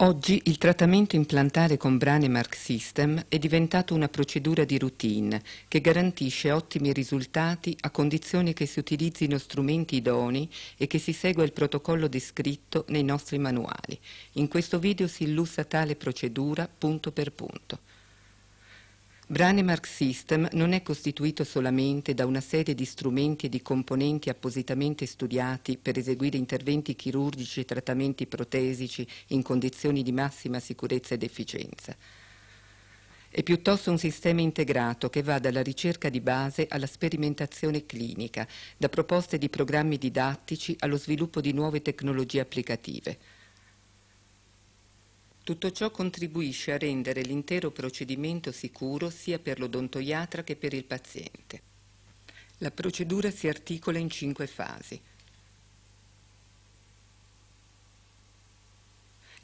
Oggi il trattamento implantare con Branemark System è diventato una procedura di routine che garantisce ottimi risultati a condizione che si utilizzino strumenti idoni e che si segua il protocollo descritto nei nostri manuali. In questo video si illustra tale procedura punto per punto. Mark System non è costituito solamente da una serie di strumenti e di componenti appositamente studiati per eseguire interventi chirurgici e trattamenti protesici in condizioni di massima sicurezza ed efficienza. È piuttosto un sistema integrato che va dalla ricerca di base alla sperimentazione clinica, da proposte di programmi didattici allo sviluppo di nuove tecnologie applicative. Tutto ciò contribuisce a rendere l'intero procedimento sicuro sia per l'odontoiatra che per il paziente. La procedura si articola in cinque fasi.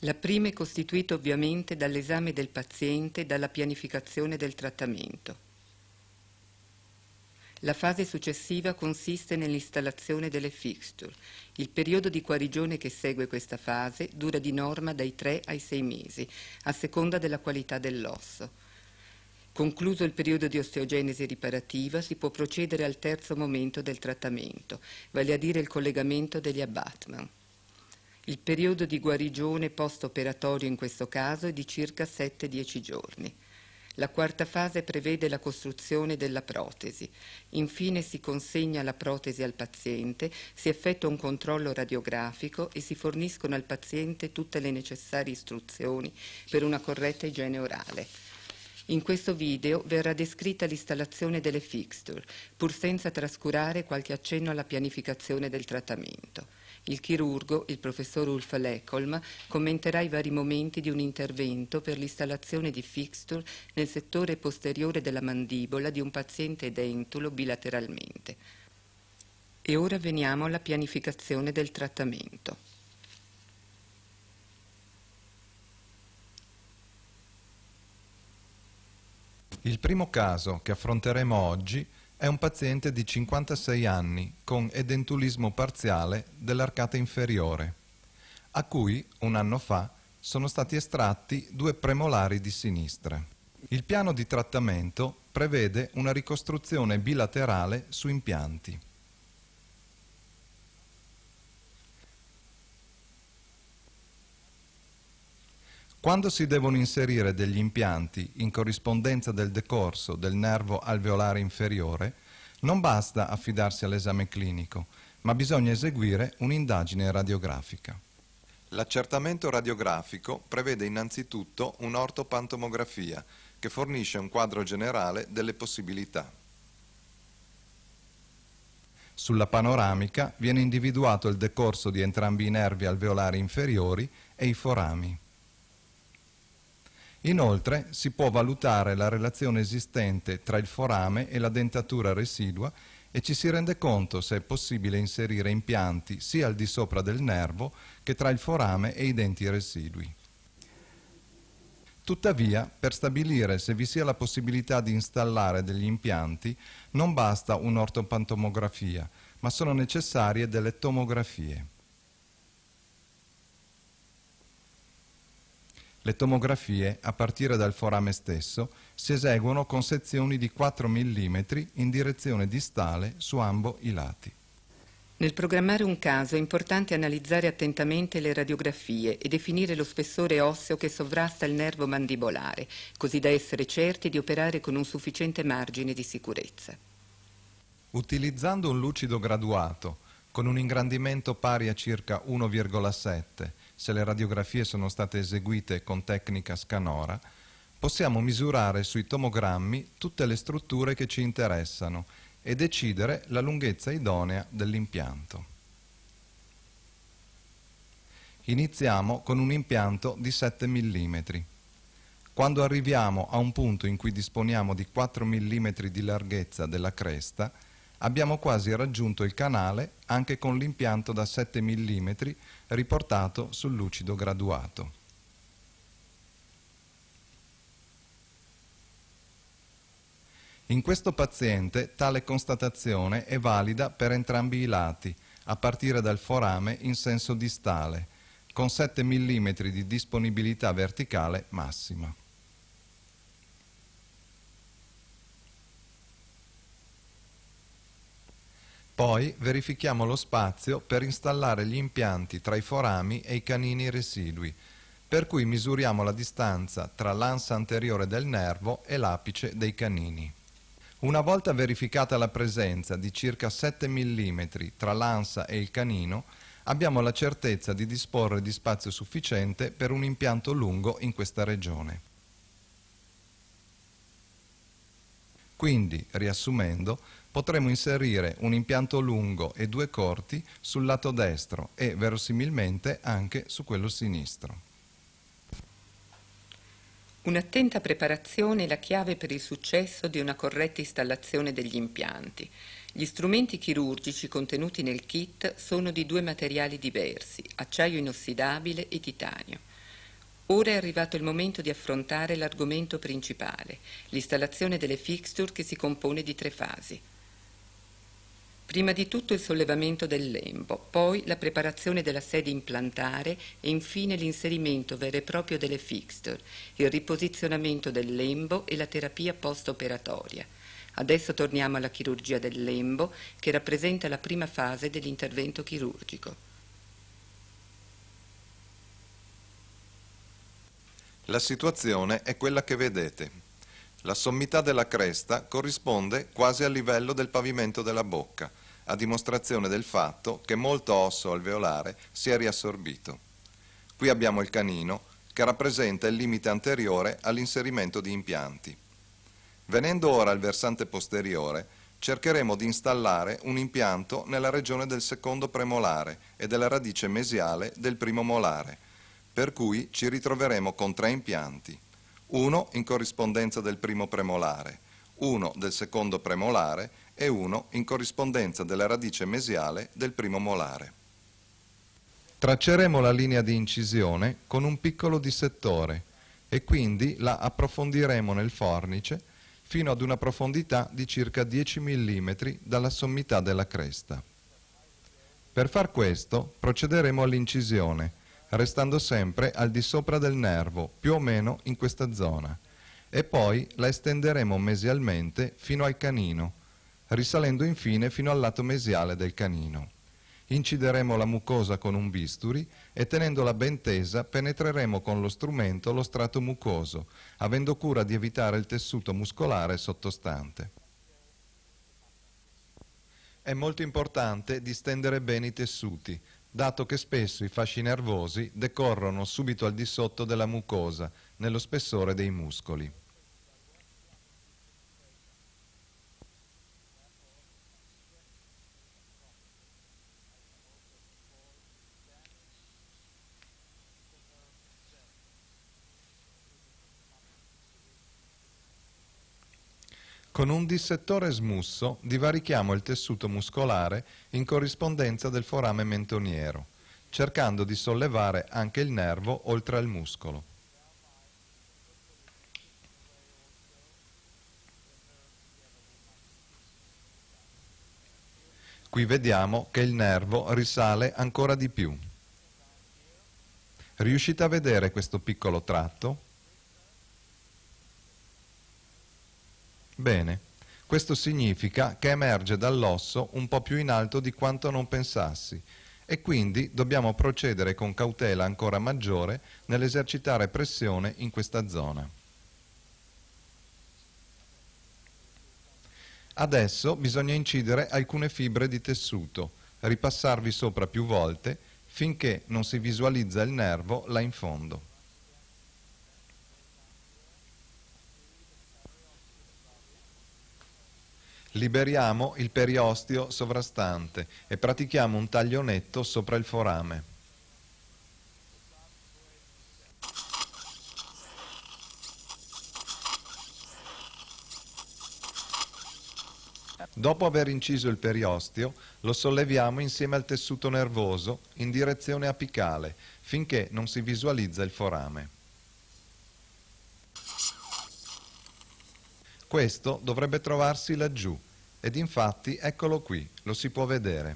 La prima è costituita ovviamente dall'esame del paziente e dalla pianificazione del trattamento. La fase successiva consiste nell'installazione delle fixture. Il periodo di guarigione che segue questa fase dura di norma dai 3 ai 6 mesi, a seconda della qualità dell'osso. Concluso il periodo di osteogenesi riparativa, si può procedere al terzo momento del trattamento, vale a dire il collegamento degli abbatman. Il periodo di guarigione post-operatorio in questo caso è di circa 7-10 giorni. La quarta fase prevede la costruzione della protesi. Infine si consegna la protesi al paziente, si effettua un controllo radiografico e si forniscono al paziente tutte le necessarie istruzioni per una corretta igiene orale. In questo video verrà descritta l'installazione delle fixture, pur senza trascurare qualche accenno alla pianificazione del trattamento. Il chirurgo, il professor Ulf Lecholm, commenterà i vari momenti di un intervento per l'installazione di fixture nel settore posteriore della mandibola di un paziente dentulo bilateralmente. E ora veniamo alla pianificazione del trattamento. Il primo caso che affronteremo oggi è un paziente di 56 anni con edentulismo parziale dell'arcata inferiore, a cui un anno fa sono stati estratti due premolari di sinistra. Il piano di trattamento prevede una ricostruzione bilaterale su impianti. Quando si devono inserire degli impianti in corrispondenza del decorso del nervo alveolare inferiore, non basta affidarsi all'esame clinico, ma bisogna eseguire un'indagine radiografica. L'accertamento radiografico prevede innanzitutto un'ortopantomografia che fornisce un quadro generale delle possibilità. Sulla panoramica viene individuato il decorso di entrambi i nervi alveolari inferiori e i forami. Inoltre si può valutare la relazione esistente tra il forame e la dentatura residua e ci si rende conto se è possibile inserire impianti sia al di sopra del nervo che tra il forame e i denti residui. Tuttavia, per stabilire se vi sia la possibilità di installare degli impianti, non basta un'ortopantomografia, ma sono necessarie delle tomografie. Le tomografie, a partire dal forame stesso, si eseguono con sezioni di 4 mm in direzione distale su ambo i lati. Nel programmare un caso è importante analizzare attentamente le radiografie e definire lo spessore osseo che sovrasta il nervo mandibolare, così da essere certi di operare con un sufficiente margine di sicurezza. Utilizzando un lucido graduato, con un ingrandimento pari a circa 1,7 se le radiografie sono state eseguite con tecnica scanora, possiamo misurare sui tomogrammi tutte le strutture che ci interessano e decidere la lunghezza idonea dell'impianto. Iniziamo con un impianto di 7 mm. Quando arriviamo a un punto in cui disponiamo di 4 mm di larghezza della cresta, abbiamo quasi raggiunto il canale anche con l'impianto da 7 mm riportato sul lucido graduato. In questo paziente tale constatazione è valida per entrambi i lati, a partire dal forame in senso distale, con 7 mm di disponibilità verticale massima. Poi verifichiamo lo spazio per installare gli impianti tra i forami e i canini residui, per cui misuriamo la distanza tra l'ansa anteriore del nervo e l'apice dei canini. Una volta verificata la presenza di circa 7 mm tra l'ansa e il canino, abbiamo la certezza di disporre di spazio sufficiente per un impianto lungo in questa regione. Quindi, riassumendo, potremo inserire un impianto lungo e due corti sul lato destro e verosimilmente anche su quello sinistro. Un'attenta preparazione è la chiave per il successo di una corretta installazione degli impianti. Gli strumenti chirurgici contenuti nel kit sono di due materiali diversi, acciaio inossidabile e titanio. Ora è arrivato il momento di affrontare l'argomento principale, l'installazione delle fixture che si compone di tre fasi, Prima di tutto il sollevamento del lembo, poi la preparazione della sede implantare e infine l'inserimento vero e proprio delle fixture, il riposizionamento del lembo e la terapia post-operatoria. Adesso torniamo alla chirurgia del lembo che rappresenta la prima fase dell'intervento chirurgico. La situazione è quella che vedete. La sommità della cresta corrisponde quasi al livello del pavimento della bocca, a dimostrazione del fatto che molto osso alveolare si è riassorbito. Qui abbiamo il canino, che rappresenta il limite anteriore all'inserimento di impianti. Venendo ora al versante posteriore, cercheremo di installare un impianto nella regione del secondo premolare e della radice mesiale del primo molare, per cui ci ritroveremo con tre impianti uno in corrispondenza del primo premolare, uno del secondo premolare e uno in corrispondenza della radice mesiale del primo molare. Tracceremo la linea di incisione con un piccolo dissettore e quindi la approfondiremo nel fornice fino ad una profondità di circa 10 mm dalla sommità della cresta. Per far questo procederemo all'incisione restando sempre al di sopra del nervo, più o meno in questa zona, e poi la estenderemo mesialmente fino al canino, risalendo infine fino al lato mesiale del canino. Incideremo la mucosa con un bisturi e tenendola ben tesa penetreremo con lo strumento lo strato mucoso, avendo cura di evitare il tessuto muscolare sottostante. È molto importante distendere bene i tessuti, dato che spesso i fasci nervosi decorrono subito al di sotto della mucosa, nello spessore dei muscoli. Con un dissettore smusso divarichiamo il tessuto muscolare in corrispondenza del forame mentoniero, cercando di sollevare anche il nervo oltre al muscolo. Qui vediamo che il nervo risale ancora di più. Riuscite a vedere questo piccolo tratto? Bene, questo significa che emerge dall'osso un po' più in alto di quanto non pensassi e quindi dobbiamo procedere con cautela ancora maggiore nell'esercitare pressione in questa zona. Adesso bisogna incidere alcune fibre di tessuto, ripassarvi sopra più volte finché non si visualizza il nervo là in fondo. Liberiamo il periostio sovrastante e pratichiamo un taglio netto sopra il forame. Dopo aver inciso il periostio, lo solleviamo insieme al tessuto nervoso in direzione apicale, finché non si visualizza il forame. Questo dovrebbe trovarsi laggiù ed infatti eccolo qui, lo si può vedere.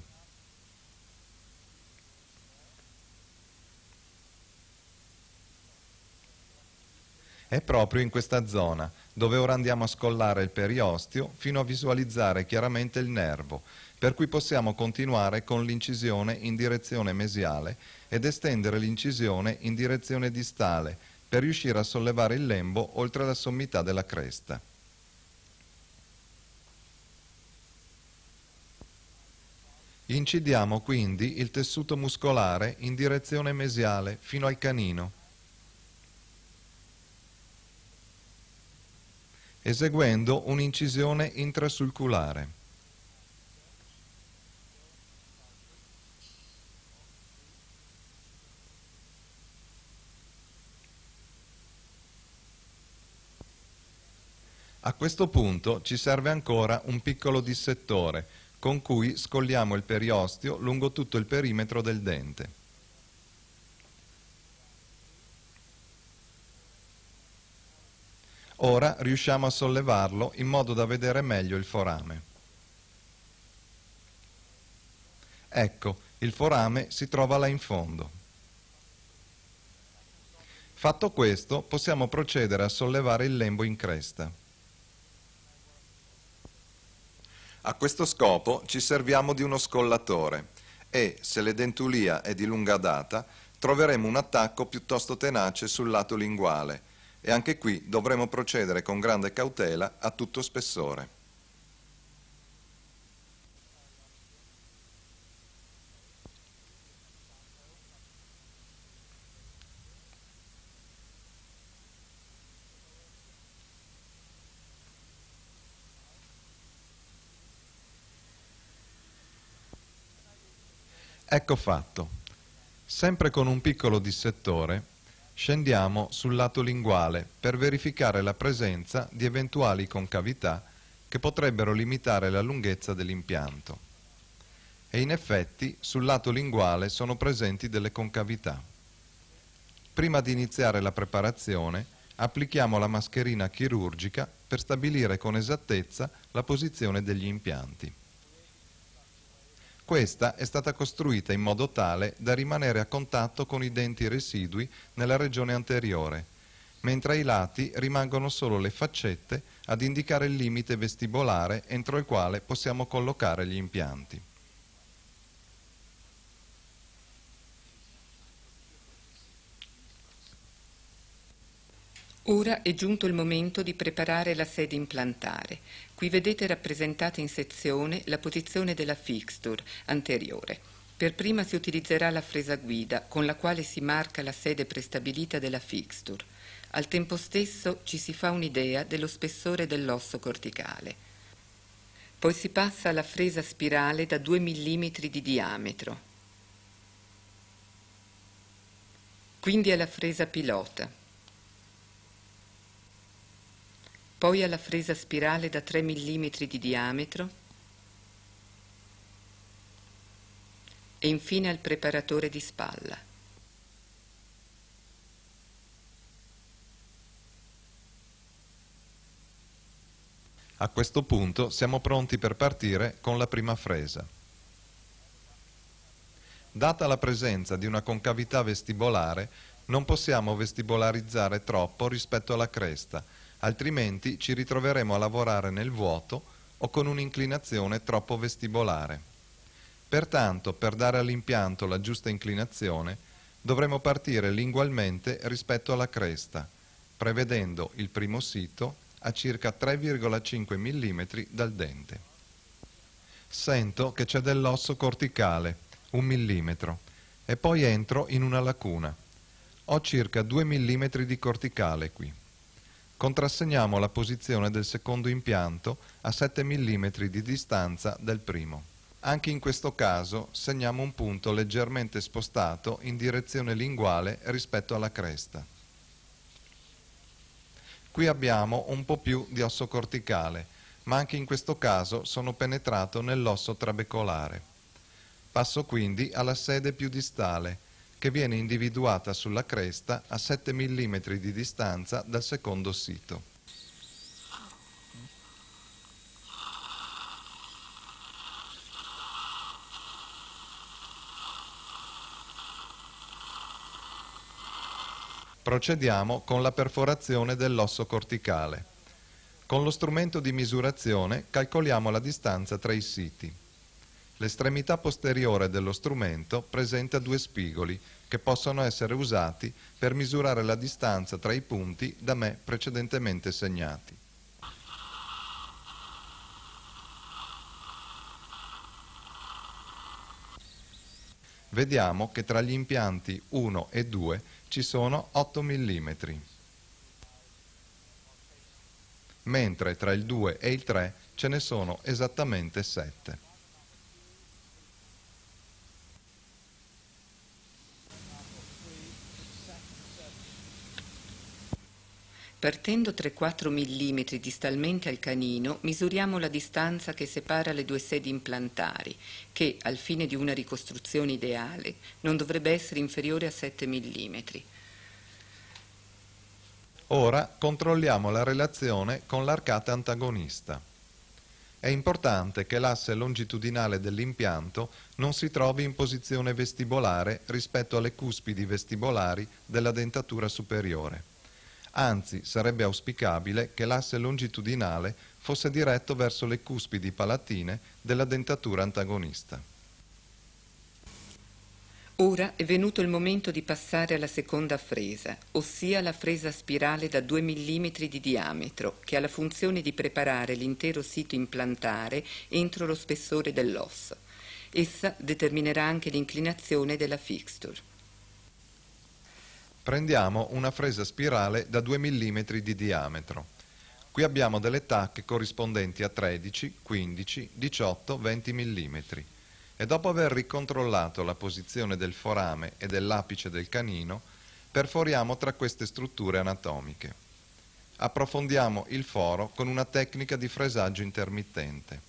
È proprio in questa zona, dove ora andiamo a scollare il periostio fino a visualizzare chiaramente il nervo, per cui possiamo continuare con l'incisione in direzione mesiale ed estendere l'incisione in direzione distale, per riuscire a sollevare il lembo oltre la sommità della cresta. Incidiamo quindi il tessuto muscolare in direzione mesiale fino al canino. eseguendo un'incisione intrasulculare. A questo punto ci serve ancora un piccolo dissettore con cui scolliamo il periostio lungo tutto il perimetro del dente. Ora riusciamo a sollevarlo in modo da vedere meglio il forame. Ecco, il forame si trova là in fondo. Fatto questo, possiamo procedere a sollevare il lembo in cresta. A questo scopo ci serviamo di uno scollatore e, se l'edentulia è di lunga data, troveremo un attacco piuttosto tenace sul lato linguale e anche qui dovremo procedere con grande cautela a tutto spessore. Ecco fatto. Sempre con un piccolo dissettore, scendiamo sul lato linguale per verificare la presenza di eventuali concavità che potrebbero limitare la lunghezza dell'impianto. E in effetti sul lato linguale sono presenti delle concavità. Prima di iniziare la preparazione, applichiamo la mascherina chirurgica per stabilire con esattezza la posizione degli impianti. Questa è stata costruita in modo tale da rimanere a contatto con i denti residui nella regione anteriore, mentre ai lati rimangono solo le faccette ad indicare il limite vestibolare entro il quale possiamo collocare gli impianti. Ora è giunto il momento di preparare la sede implantare. Qui vedete rappresentata in sezione la posizione della fixture anteriore. Per prima si utilizzerà la fresa guida con la quale si marca la sede prestabilita della fixture. Al tempo stesso ci si fa un'idea dello spessore dell'osso corticale. Poi si passa alla fresa spirale da 2 mm di diametro. Quindi alla fresa pilota. poi alla fresa spirale da 3 mm di diametro e infine al preparatore di spalla. A questo punto siamo pronti per partire con la prima fresa. Data la presenza di una concavità vestibolare, non possiamo vestibolarizzare troppo rispetto alla cresta, altrimenti ci ritroveremo a lavorare nel vuoto o con un'inclinazione troppo vestibolare. Pertanto, per dare all'impianto la giusta inclinazione, dovremo partire lingualmente rispetto alla cresta, prevedendo il primo sito a circa 3,5 mm dal dente. Sento che c'è dell'osso corticale, un millimetro, e poi entro in una lacuna. Ho circa 2 mm di corticale qui contrassegniamo la posizione del secondo impianto a 7 mm di distanza del primo. Anche in questo caso segniamo un punto leggermente spostato in direzione linguale rispetto alla cresta. Qui abbiamo un po' più di osso corticale, ma anche in questo caso sono penetrato nell'osso trabecolare. Passo quindi alla sede più distale, che viene individuata sulla cresta a 7 mm di distanza dal secondo sito. Procediamo con la perforazione dell'osso corticale. Con lo strumento di misurazione calcoliamo la distanza tra i siti. L'estremità posteriore dello strumento presenta due spigoli che possono essere usati per misurare la distanza tra i punti da me precedentemente segnati. Vediamo che tra gli impianti 1 e 2 ci sono 8 mm, mentre tra il 2 e il 3 ce ne sono esattamente 7. Partendo 3-4 mm distalmente al canino, misuriamo la distanza che separa le due sedi implantari, che, al fine di una ricostruzione ideale, non dovrebbe essere inferiore a 7 mm. Ora controlliamo la relazione con l'arcata antagonista. È importante che l'asse longitudinale dell'impianto non si trovi in posizione vestibolare rispetto alle cuspidi vestibolari della dentatura superiore. Anzi, sarebbe auspicabile che l'asse longitudinale fosse diretto verso le cuspidi palatine della dentatura antagonista. Ora è venuto il momento di passare alla seconda fresa, ossia la fresa spirale da 2 mm di diametro, che ha la funzione di preparare l'intero sito implantare entro lo spessore dell'osso. Essa determinerà anche l'inclinazione della fixture. Prendiamo una fresa spirale da 2 mm di diametro. Qui abbiamo delle tacche corrispondenti a 13, 15, 18, 20 mm e dopo aver ricontrollato la posizione del forame e dell'apice del canino, perforiamo tra queste strutture anatomiche. Approfondiamo il foro con una tecnica di fresaggio intermittente.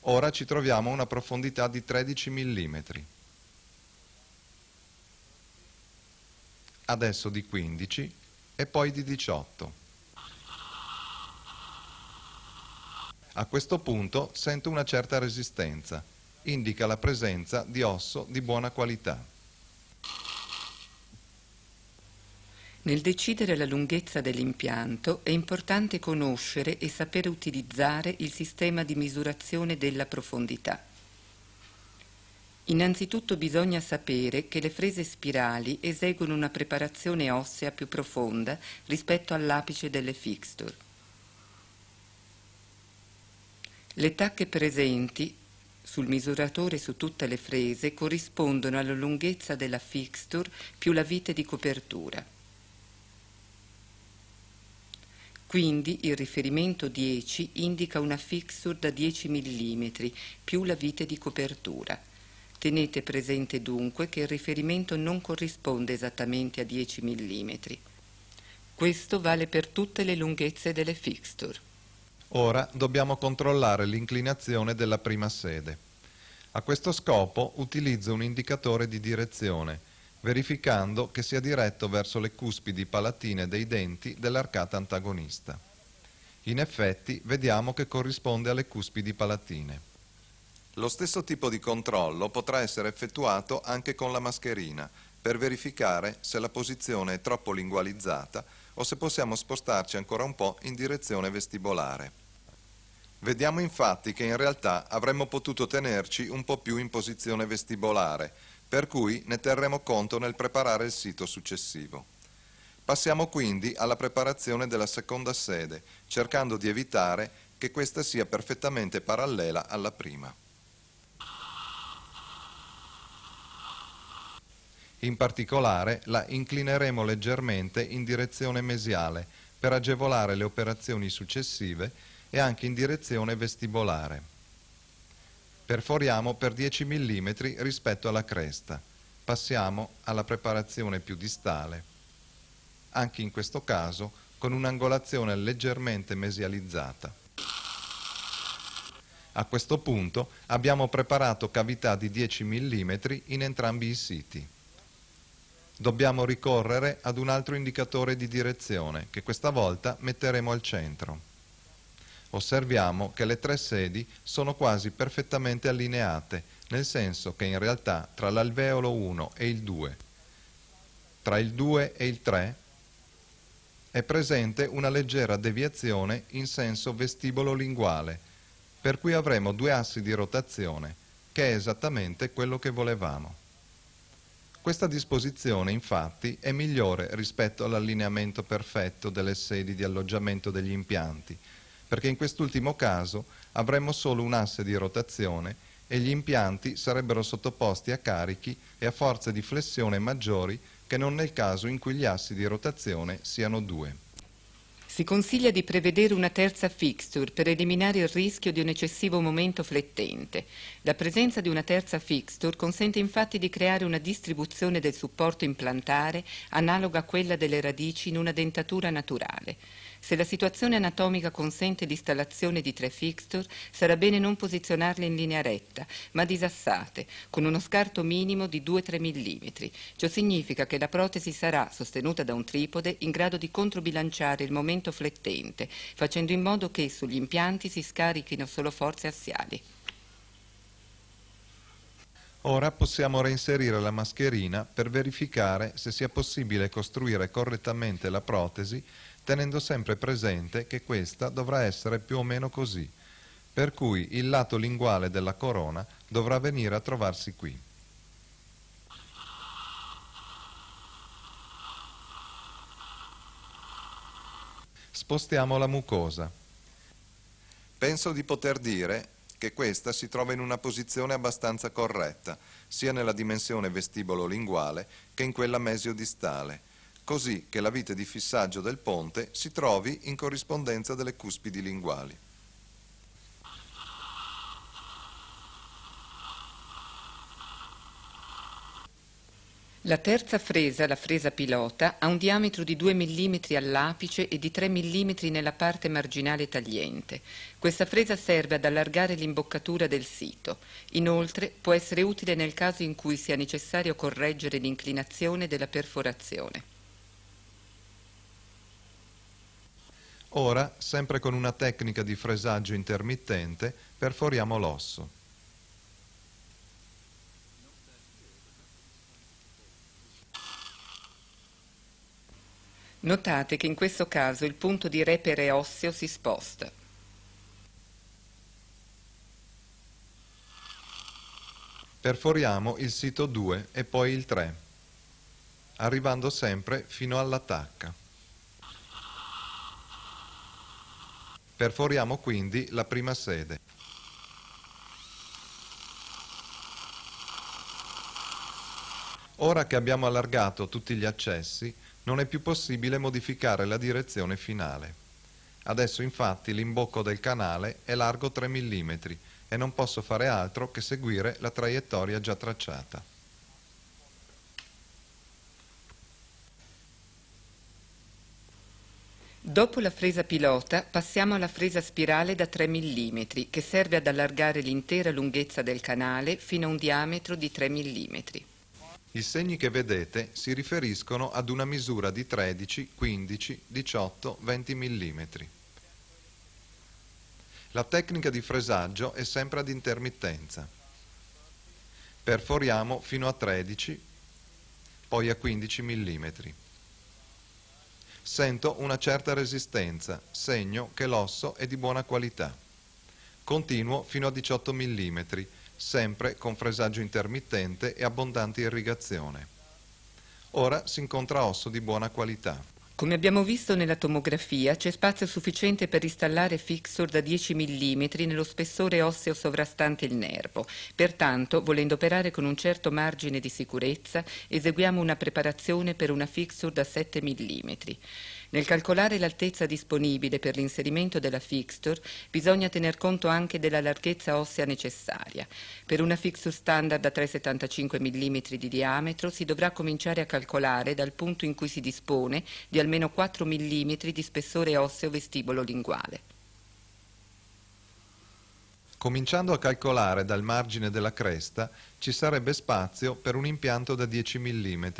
Ora ci troviamo a una profondità di 13 mm. adesso di 15 e poi di 18. A questo punto sento una certa resistenza, indica la presenza di osso di buona qualità. Nel decidere la lunghezza dell'impianto è importante conoscere e sapere utilizzare il sistema di misurazione della profondità. Innanzitutto bisogna sapere che le frese spirali eseguono una preparazione ossea più profonda rispetto all'apice delle fixture. Le tacche presenti sul misuratore su tutte le frese corrispondono alla lunghezza della fixture più la vite di copertura. Quindi il riferimento 10 indica una fixture da 10 mm più la vite di copertura. Tenete presente dunque che il riferimento non corrisponde esattamente a 10 mm. Questo vale per tutte le lunghezze delle fixture. Ora dobbiamo controllare l'inclinazione della prima sede. A questo scopo utilizzo un indicatore di direzione, verificando che sia diretto verso le cuspidi palatine dei denti dell'arcata antagonista. In effetti vediamo che corrisponde alle cuspidi palatine. Lo stesso tipo di controllo potrà essere effettuato anche con la mascherina per verificare se la posizione è troppo lingualizzata o se possiamo spostarci ancora un po' in direzione vestibolare. Vediamo infatti che in realtà avremmo potuto tenerci un po' più in posizione vestibolare, per cui ne terremo conto nel preparare il sito successivo. Passiamo quindi alla preparazione della seconda sede, cercando di evitare che questa sia perfettamente parallela alla prima. In particolare la inclineremo leggermente in direzione mesiale per agevolare le operazioni successive e anche in direzione vestibolare. Perforiamo per 10 mm rispetto alla cresta. Passiamo alla preparazione più distale, anche in questo caso con un'angolazione leggermente mesializzata. A questo punto abbiamo preparato cavità di 10 mm in entrambi i siti dobbiamo ricorrere ad un altro indicatore di direzione che questa volta metteremo al centro. Osserviamo che le tre sedi sono quasi perfettamente allineate, nel senso che in realtà tra l'alveolo 1 e il 2, tra il 2 e il 3, è presente una leggera deviazione in senso vestibolo-linguale, per cui avremo due assi di rotazione, che è esattamente quello che volevamo. Questa disposizione, infatti, è migliore rispetto all'allineamento perfetto delle sedi di alloggiamento degli impianti, perché in quest'ultimo caso avremmo solo un asse di rotazione e gli impianti sarebbero sottoposti a carichi e a forze di flessione maggiori che non nel caso in cui gli assi di rotazione siano due si consiglia di prevedere una terza fixture per eliminare il rischio di un eccessivo momento flettente. La presenza di una terza fixture consente infatti di creare una distribuzione del supporto implantare analoga a quella delle radici in una dentatura naturale. Se la situazione anatomica consente l'installazione di tre fixture, sarà bene non posizionarle in linea retta, ma disassate, con uno scarto minimo di 2-3 mm. Ciò significa che la protesi sarà, sostenuta da un tripode, in grado di controbilanciare il momento flettente, facendo in modo che sugli impianti si scarichino solo forze assiali. Ora possiamo reinserire la mascherina per verificare se sia possibile costruire correttamente la protesi tenendo sempre presente che questa dovrà essere più o meno così, per cui il lato linguale della corona dovrà venire a trovarsi qui. Spostiamo la mucosa. Penso di poter dire che questa si trova in una posizione abbastanza corretta, sia nella dimensione vestibolo-linguale che in quella mesiodistale, così che la vite di fissaggio del ponte si trovi in corrispondenza delle cuspidi linguali. La terza fresa, la fresa pilota, ha un diametro di 2 mm all'apice e di 3 mm nella parte marginale tagliente. Questa fresa serve ad allargare l'imboccatura del sito. Inoltre può essere utile nel caso in cui sia necessario correggere l'inclinazione della perforazione. Ora, sempre con una tecnica di fresaggio intermittente, perforiamo l'osso. Notate che in questo caso il punto di repere osseo si sposta. Perforiamo il sito 2 e poi il 3, arrivando sempre fino all'attacca. Perforiamo quindi la prima sede. Ora che abbiamo allargato tutti gli accessi, non è più possibile modificare la direzione finale. Adesso infatti l'imbocco del canale è largo 3 mm e non posso fare altro che seguire la traiettoria già tracciata. Dopo la fresa pilota passiamo alla fresa spirale da 3 mm che serve ad allargare l'intera lunghezza del canale fino a un diametro di 3 mm. I segni che vedete si riferiscono ad una misura di 13, 15, 18, 20 mm. La tecnica di fresaggio è sempre ad intermittenza. Perforiamo fino a 13, poi a 15 mm. Sento una certa resistenza, segno che l'osso è di buona qualità. Continuo fino a 18 mm, sempre con fresaggio intermittente e abbondante irrigazione. Ora si incontra osso di buona qualità. Come abbiamo visto nella tomografia, c'è spazio sufficiente per installare fixor da 10 mm nello spessore osseo sovrastante il nervo. Pertanto, volendo operare con un certo margine di sicurezza, eseguiamo una preparazione per una fixor da 7 mm. Nel calcolare l'altezza disponibile per l'inserimento della fixture bisogna tener conto anche della larghezza ossea necessaria. Per una fixture standard da 3,75 mm di diametro si dovrà cominciare a calcolare dal punto in cui si dispone di almeno 4 mm di spessore osseo vestibolo linguale. Cominciando a calcolare dal margine della cresta ci sarebbe spazio per un impianto da 10 mm.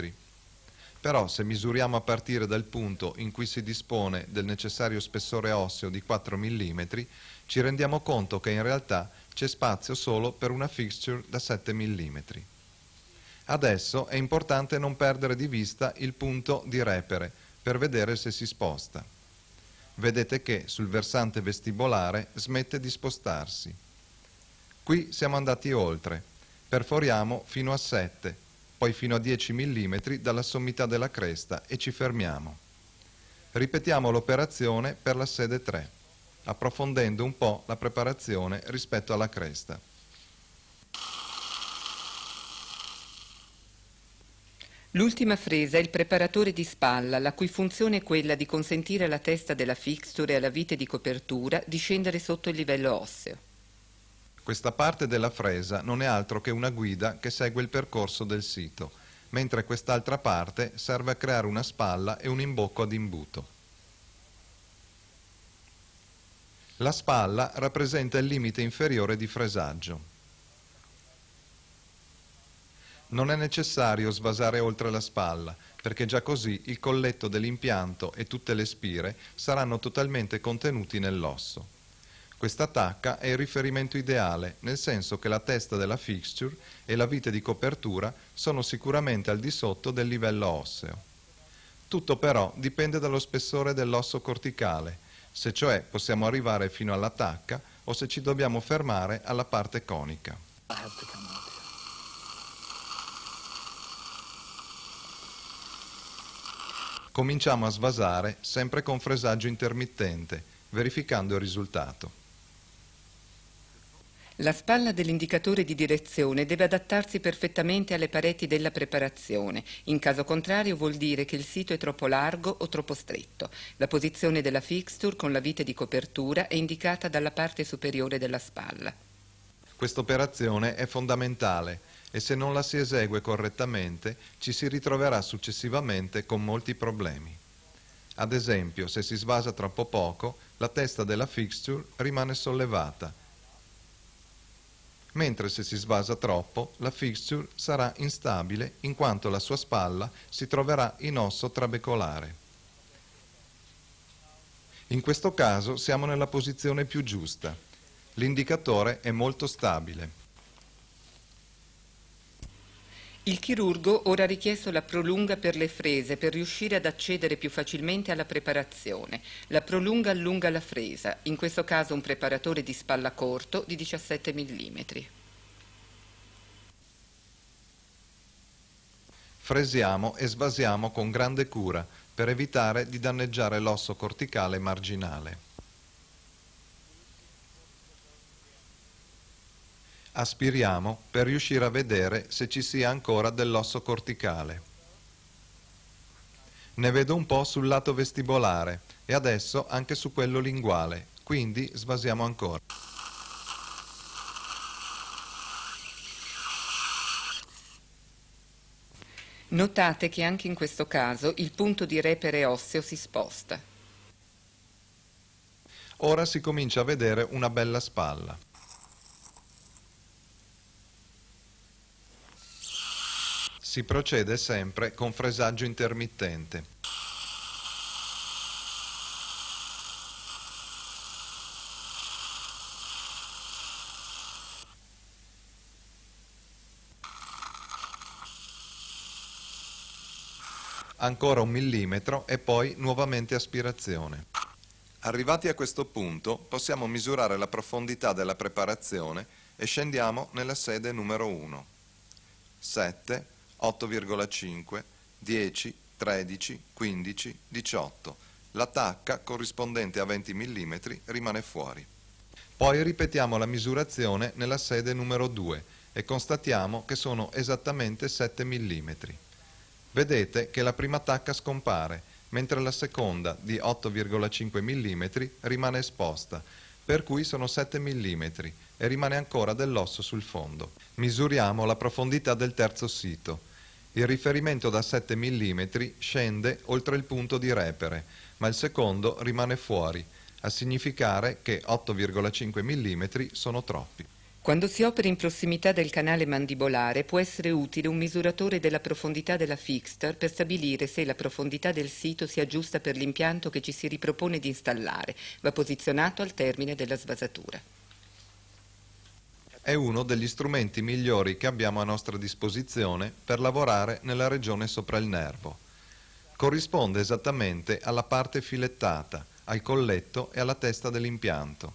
Però se misuriamo a partire dal punto in cui si dispone del necessario spessore osseo di 4 mm, ci rendiamo conto che in realtà c'è spazio solo per una fixture da 7 mm. Adesso è importante non perdere di vista il punto di repere per vedere se si sposta. Vedete che sul versante vestibolare smette di spostarsi. Qui siamo andati oltre, perforiamo fino a 7 poi fino a 10 mm dalla sommità della cresta e ci fermiamo. Ripetiamo l'operazione per la sede 3, approfondendo un po' la preparazione rispetto alla cresta. L'ultima fresa è il preparatore di spalla, la cui funzione è quella di consentire alla testa della fixture e alla vite di copertura di scendere sotto il livello osseo. Questa parte della fresa non è altro che una guida che segue il percorso del sito, mentre quest'altra parte serve a creare una spalla e un imbocco ad imbuto. La spalla rappresenta il limite inferiore di fresaggio. Non è necessario svasare oltre la spalla, perché già così il colletto dell'impianto e tutte le spire saranno totalmente contenuti nell'osso. Questa tacca è il riferimento ideale, nel senso che la testa della fixture e la vite di copertura sono sicuramente al di sotto del livello osseo. Tutto però dipende dallo spessore dell'osso corticale, se cioè possiamo arrivare fino alla tacca o se ci dobbiamo fermare alla parte conica. Cominciamo a svasare sempre con fresaggio intermittente, verificando il risultato. La spalla dell'indicatore di direzione deve adattarsi perfettamente alle pareti della preparazione, in caso contrario vuol dire che il sito è troppo largo o troppo stretto. La posizione della fixture con la vite di copertura è indicata dalla parte superiore della spalla. Quest'operazione è fondamentale e se non la si esegue correttamente ci si ritroverà successivamente con molti problemi. Ad esempio, se si svasa troppo poco, la testa della fixture rimane sollevata mentre se si svasa troppo la fixture sarà instabile in quanto la sua spalla si troverà in osso trabecolare. In questo caso siamo nella posizione più giusta. L'indicatore è molto stabile. Il chirurgo ora ha richiesto la prolunga per le frese per riuscire ad accedere più facilmente alla preparazione. La prolunga allunga la fresa, in questo caso un preparatore di spalla corto di 17 mm. Fresiamo e svasiamo con grande cura per evitare di danneggiare l'osso corticale marginale. Aspiriamo per riuscire a vedere se ci sia ancora dell'osso corticale. Ne vedo un po' sul lato vestibolare e adesso anche su quello linguale, quindi svasiamo ancora. Notate che anche in questo caso il punto di repere osseo si sposta. Ora si comincia a vedere una bella spalla. Si procede sempre con fresaggio intermittente. Ancora un millimetro e poi nuovamente aspirazione. Arrivati a questo punto possiamo misurare la profondità della preparazione e scendiamo nella sede numero 1. 7 8,5, 10, 13, 15, 18. La tacca corrispondente a 20 mm rimane fuori. Poi ripetiamo la misurazione nella sede numero 2 e constatiamo che sono esattamente 7 mm. Vedete che la prima tacca scompare, mentre la seconda di 8,5 mm rimane esposta, per cui sono 7 mm e rimane ancora dell'osso sul fondo. Misuriamo la profondità del terzo sito. Il riferimento da 7 mm scende oltre il punto di repere, ma il secondo rimane fuori, a significare che 8,5 mm sono troppi. Quando si opera in prossimità del canale mandibolare può essere utile un misuratore della profondità della fixture per stabilire se la profondità del sito sia giusta per l'impianto che ci si ripropone di installare. Va posizionato al termine della svasatura è uno degli strumenti migliori che abbiamo a nostra disposizione per lavorare nella regione sopra il nervo. Corrisponde esattamente alla parte filettata, al colletto e alla testa dell'impianto.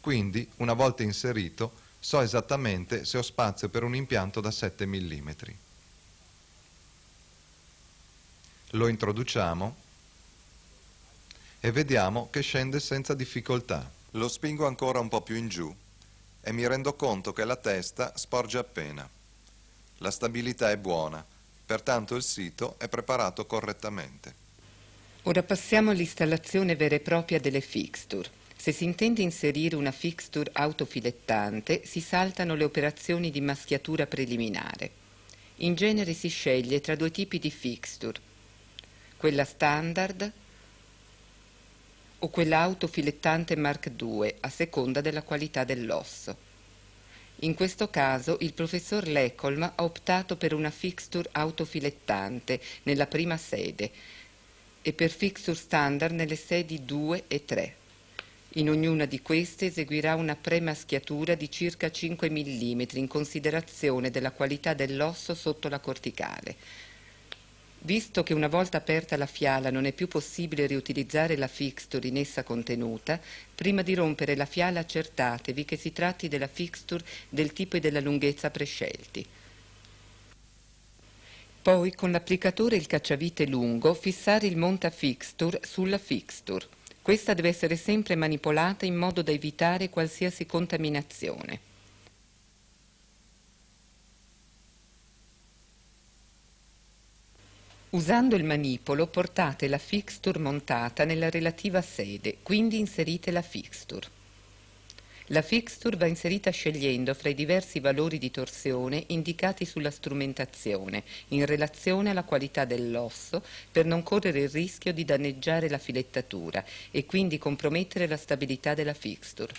Quindi, una volta inserito, so esattamente se ho spazio per un impianto da 7 mm. Lo introduciamo e vediamo che scende senza difficoltà. Lo spingo ancora un po' più in giù e mi rendo conto che la testa sporge appena. La stabilità è buona, pertanto il sito è preparato correttamente. Ora passiamo all'installazione vera e propria delle fixture. Se si intende inserire una fixture autofilettante, si saltano le operazioni di maschiatura preliminare. In genere si sceglie tra due tipi di fixture, quella standard o quell'auto filettante Mark II, a seconda della qualità dell'osso. In questo caso il professor Lecolm ha optato per una fixture autofilettante nella prima sede e per fixture standard nelle sedi 2 e 3. In ognuna di queste eseguirà una premaschiatura di circa 5 mm in considerazione della qualità dell'osso sotto la corticale. Visto che una volta aperta la fiala non è più possibile riutilizzare la fixture in essa contenuta, prima di rompere la fiala accertatevi che si tratti della fixture del tipo e della lunghezza prescelti. Poi con l'applicatore e il cacciavite lungo fissare il monta fixture sulla fixture. Questa deve essere sempre manipolata in modo da evitare qualsiasi contaminazione. Usando il manipolo portate la fixture montata nella relativa sede, quindi inserite la fixture. La fixture va inserita scegliendo fra i diversi valori di torsione indicati sulla strumentazione in relazione alla qualità dell'osso per non correre il rischio di danneggiare la filettatura e quindi compromettere la stabilità della fixture.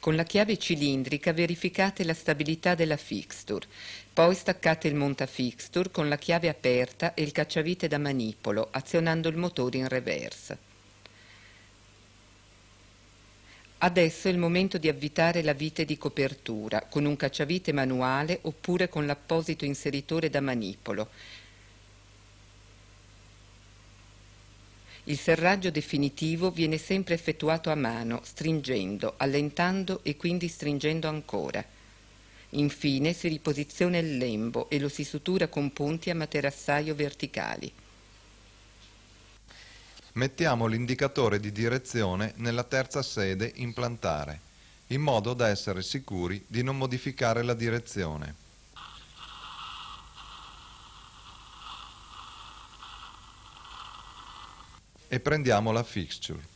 Con la chiave cilindrica verificate la stabilità della fixture. Poi staccate il montafixture con la chiave aperta e il cacciavite da manipolo, azionando il motore in reversa. Adesso è il momento di avvitare la vite di copertura con un cacciavite manuale oppure con l'apposito inseritore da manipolo. Il serraggio definitivo viene sempre effettuato a mano, stringendo, allentando e quindi stringendo ancora. Infine si riposiziona il lembo e lo si sutura con punti a materassaio verticali. Mettiamo l'indicatore di direzione nella terza sede implantare, in modo da essere sicuri di non modificare la direzione. E prendiamo la fixture.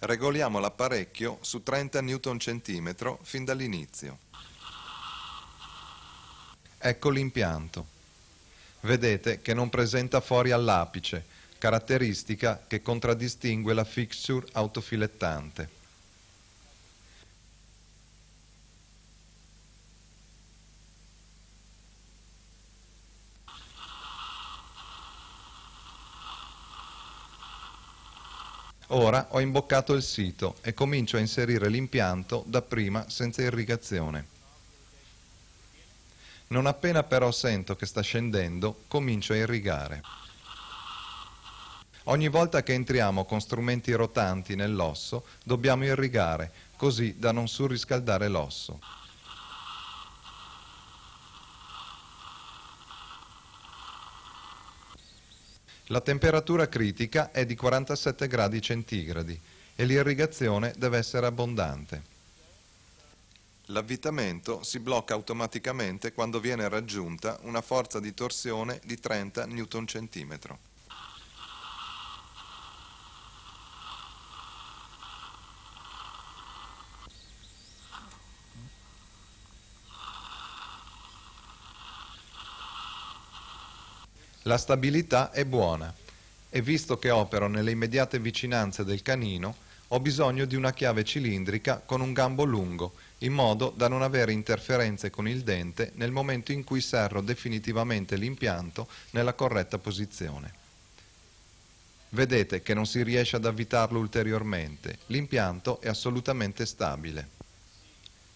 Regoliamo l'apparecchio su 30 Nm fin dall'inizio. Ecco l'impianto. Vedete che non presenta fori all'apice, caratteristica che contraddistingue la fixture autofilettante. Ora ho imboccato il sito e comincio a inserire l'impianto dapprima senza irrigazione. Non appena però sento che sta scendendo, comincio a irrigare. Ogni volta che entriamo con strumenti rotanti nell'osso, dobbiamo irrigare, così da non surriscaldare l'osso. La temperatura critica è di 47 gradi centigradi e l'irrigazione deve essere abbondante. L'avvitamento si blocca automaticamente quando viene raggiunta una forza di torsione di 30 Nm. La stabilità è buona e visto che opero nelle immediate vicinanze del canino ho bisogno di una chiave cilindrica con un gambo lungo in modo da non avere interferenze con il dente nel momento in cui serro definitivamente l'impianto nella corretta posizione. Vedete che non si riesce ad avvitarlo ulteriormente, l'impianto è assolutamente stabile.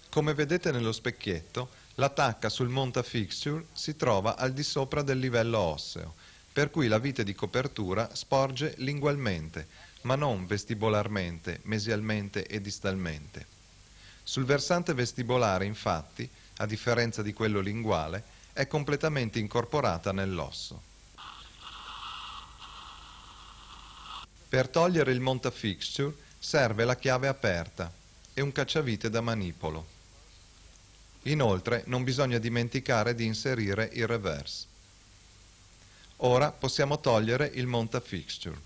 Come vedete nello specchietto, la tacca sul monta fixture si trova al di sopra del livello osseo, per cui la vite di copertura sporge lingualmente, ma non vestibolarmente, mesialmente e distalmente. Sul versante vestibolare, infatti, a differenza di quello linguale, è completamente incorporata nell'osso. Per togliere il montafixture serve la chiave aperta e un cacciavite da manipolo. Inoltre non bisogna dimenticare di inserire il reverse. Ora possiamo togliere il monta fixture.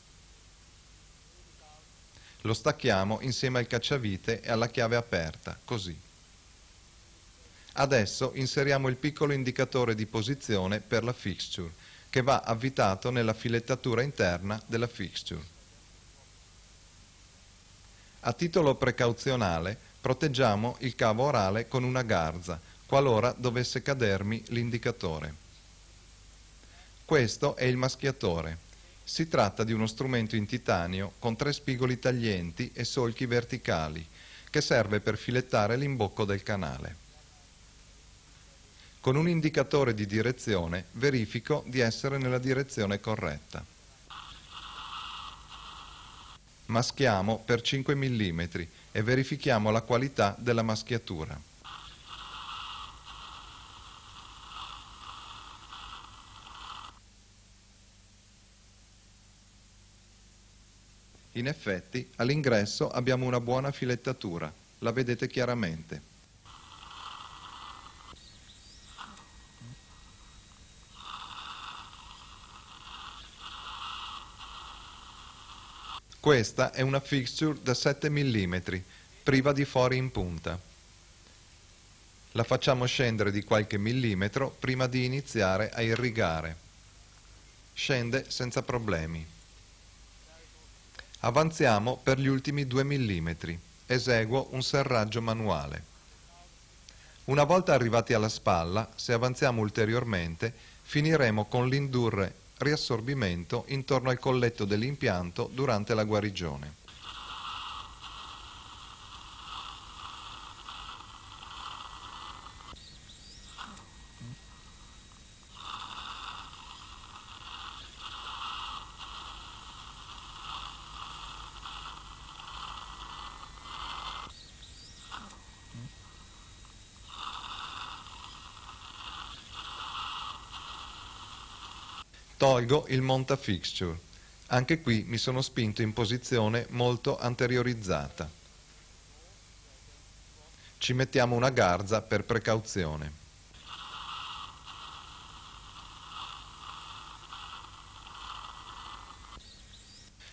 Lo stacchiamo insieme al cacciavite e alla chiave aperta, così. Adesso inseriamo il piccolo indicatore di posizione per la fixture, che va avvitato nella filettatura interna della fixture. A titolo precauzionale proteggiamo il cavo orale con una garza, qualora dovesse cadermi l'indicatore. Questo è il maschiatore. Si tratta di uno strumento in titanio con tre spigoli taglienti e solchi verticali che serve per filettare l'imbocco del canale. Con un indicatore di direzione verifico di essere nella direzione corretta. Maschiamo per 5 mm e verifichiamo la qualità della maschiatura. In effetti, all'ingresso abbiamo una buona filettatura, la vedete chiaramente. Questa è una fixture da 7 mm, priva di fori in punta. La facciamo scendere di qualche millimetro prima di iniziare a irrigare. Scende senza problemi. Avanziamo per gli ultimi 2 mm. Eseguo un serraggio manuale. Una volta arrivati alla spalla, se avanziamo ulteriormente, finiremo con l'indurre riassorbimento intorno al colletto dell'impianto durante la guarigione. Tolgo il monta fixture. Anche qui mi sono spinto in posizione molto anteriorizzata. Ci mettiamo una garza per precauzione.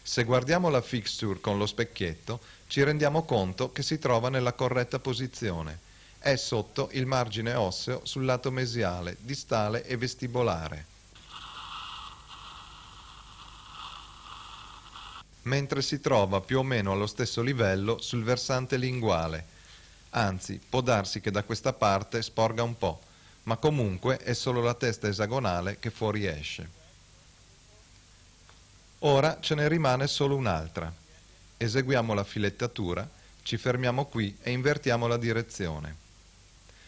Se guardiamo la fixture con lo specchietto, ci rendiamo conto che si trova nella corretta posizione. È sotto il margine osseo sul lato mesiale, distale e vestibolare. mentre si trova più o meno allo stesso livello sul versante linguale. Anzi, può darsi che da questa parte sporga un po', ma comunque è solo la testa esagonale che fuoriesce. Ora ce ne rimane solo un'altra. Eseguiamo la filettatura, ci fermiamo qui e invertiamo la direzione.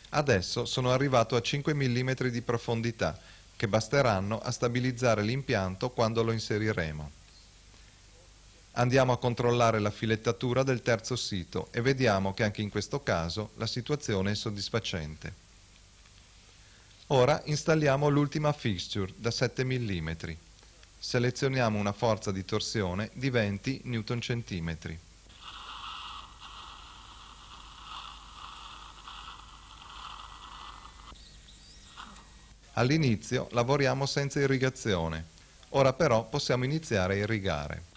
Adesso sono arrivato a 5 mm di profondità, che basteranno a stabilizzare l'impianto quando lo inseriremo. Andiamo a controllare la filettatura del terzo sito e vediamo che anche in questo caso la situazione è soddisfacente. Ora installiamo l'ultima fixture da 7 mm. Selezioniamo una forza di torsione di 20 Nm. All'inizio lavoriamo senza irrigazione, ora però possiamo iniziare a irrigare.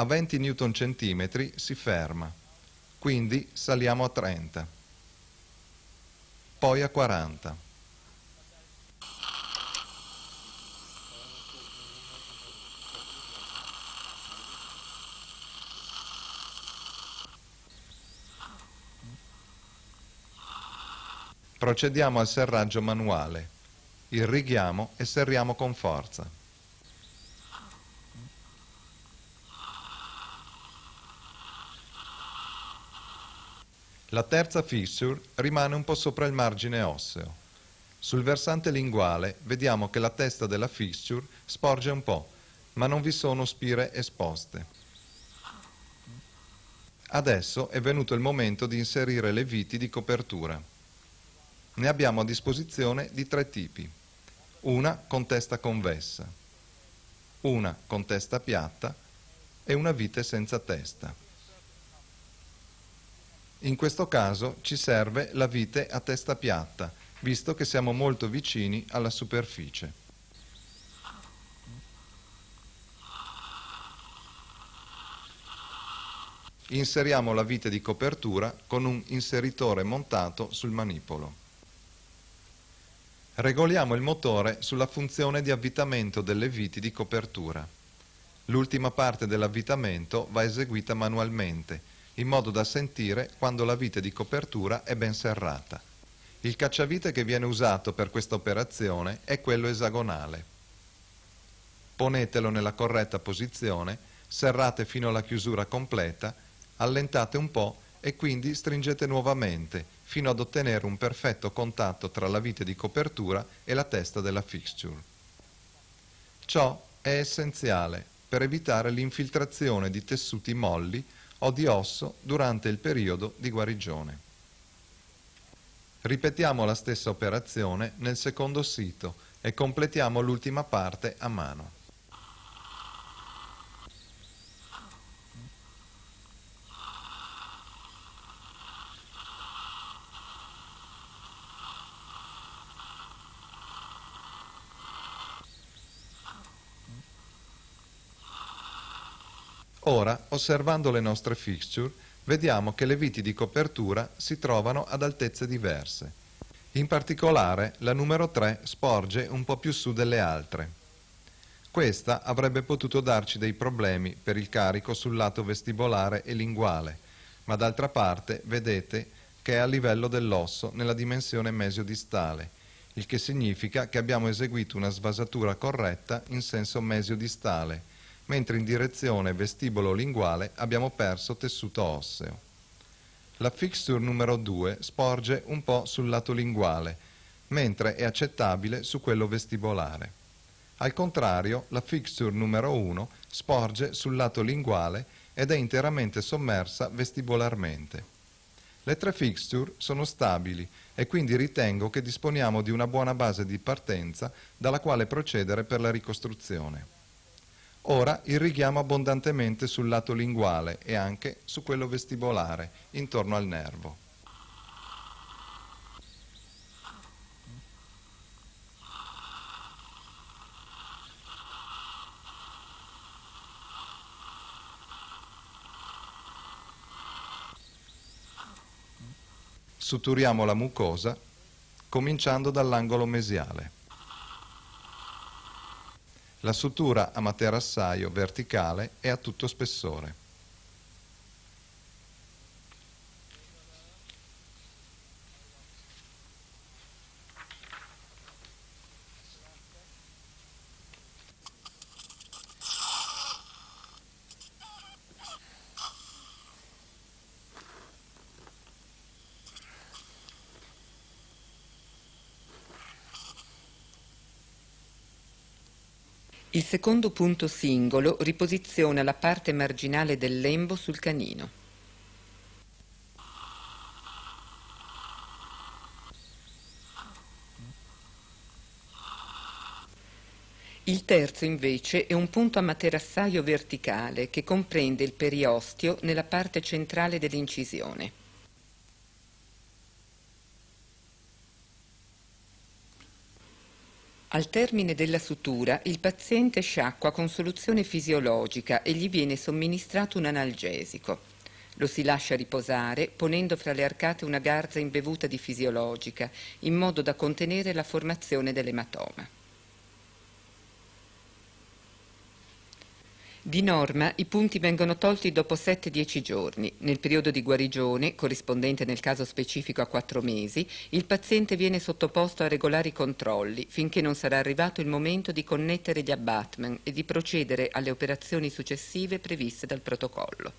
a 20 newton centimetri si ferma, quindi saliamo a 30, poi a 40. Procediamo al serraggio manuale, irrighiamo e serriamo con forza. La terza fissure rimane un po' sopra il margine osseo. Sul versante linguale vediamo che la testa della fissure sporge un po', ma non vi sono spire esposte. Adesso è venuto il momento di inserire le viti di copertura. Ne abbiamo a disposizione di tre tipi. Una con testa convessa, una con testa piatta e una vite senza testa. In questo caso ci serve la vite a testa piatta, visto che siamo molto vicini alla superficie. Inseriamo la vite di copertura con un inseritore montato sul manipolo. Regoliamo il motore sulla funzione di avvitamento delle viti di copertura. L'ultima parte dell'avvitamento va eseguita manualmente, in modo da sentire quando la vite di copertura è ben serrata. Il cacciavite che viene usato per questa operazione è quello esagonale. Ponetelo nella corretta posizione, serrate fino alla chiusura completa, allentate un po' e quindi stringete nuovamente fino ad ottenere un perfetto contatto tra la vite di copertura e la testa della fixture. Ciò è essenziale per evitare l'infiltrazione di tessuti molli o di osso durante il periodo di guarigione. Ripetiamo la stessa operazione nel secondo sito e completiamo l'ultima parte a mano. Ora, osservando le nostre fixture, vediamo che le viti di copertura si trovano ad altezze diverse. In particolare, la numero 3 sporge un po' più su delle altre. Questa avrebbe potuto darci dei problemi per il carico sul lato vestibolare e linguale, ma d'altra parte, vedete, che è a livello dell'osso nella dimensione mesiodistale, il che significa che abbiamo eseguito una svasatura corretta in senso mesiodistale, mentre in direzione vestibolo-linguale abbiamo perso tessuto osseo. La fixture numero 2 sporge un po' sul lato linguale, mentre è accettabile su quello vestibolare. Al contrario, la fixture numero 1 sporge sul lato linguale ed è interamente sommersa vestibolarmente. Le tre fixture sono stabili e quindi ritengo che disponiamo di una buona base di partenza dalla quale procedere per la ricostruzione. Ora irrighiamo abbondantemente sul lato linguale e anche su quello vestibolare, intorno al nervo. Suturiamo la mucosa cominciando dall'angolo mesiale. La sutura a materassaio verticale è a tutto spessore. secondo punto singolo riposiziona la parte marginale del lembo sul canino. Il terzo invece è un punto a materassaio verticale che comprende il periostio nella parte centrale dell'incisione. Al termine della sutura il paziente sciacqua con soluzione fisiologica e gli viene somministrato un analgesico. Lo si lascia riposare ponendo fra le arcate una garza imbevuta di fisiologica in modo da contenere la formazione dell'ematoma. Di norma i punti vengono tolti dopo 7-10 giorni. Nel periodo di guarigione, corrispondente nel caso specifico a 4 mesi, il paziente viene sottoposto a regolari controlli finché non sarà arrivato il momento di connettere gli abbatment e di procedere alle operazioni successive previste dal protocollo.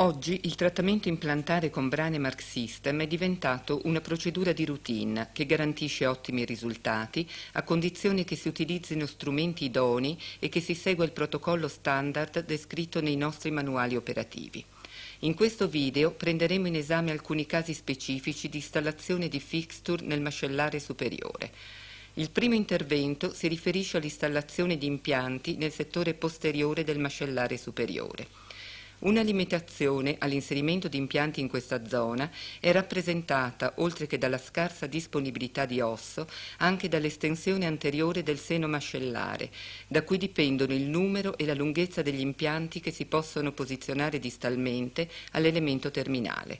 Oggi il trattamento implantare con Brane Mark System è diventato una procedura di routine che garantisce ottimi risultati a condizione che si utilizzino strumenti idoni e che si segua il protocollo standard descritto nei nostri manuali operativi. In questo video prenderemo in esame alcuni casi specifici di installazione di fixture nel mascellare superiore. Il primo intervento si riferisce all'installazione di impianti nel settore posteriore del mascellare superiore. Una limitazione all'inserimento di impianti in questa zona è rappresentata, oltre che dalla scarsa disponibilità di osso, anche dall'estensione anteriore del seno mascellare, da cui dipendono il numero e la lunghezza degli impianti che si possono posizionare distalmente all'elemento terminale.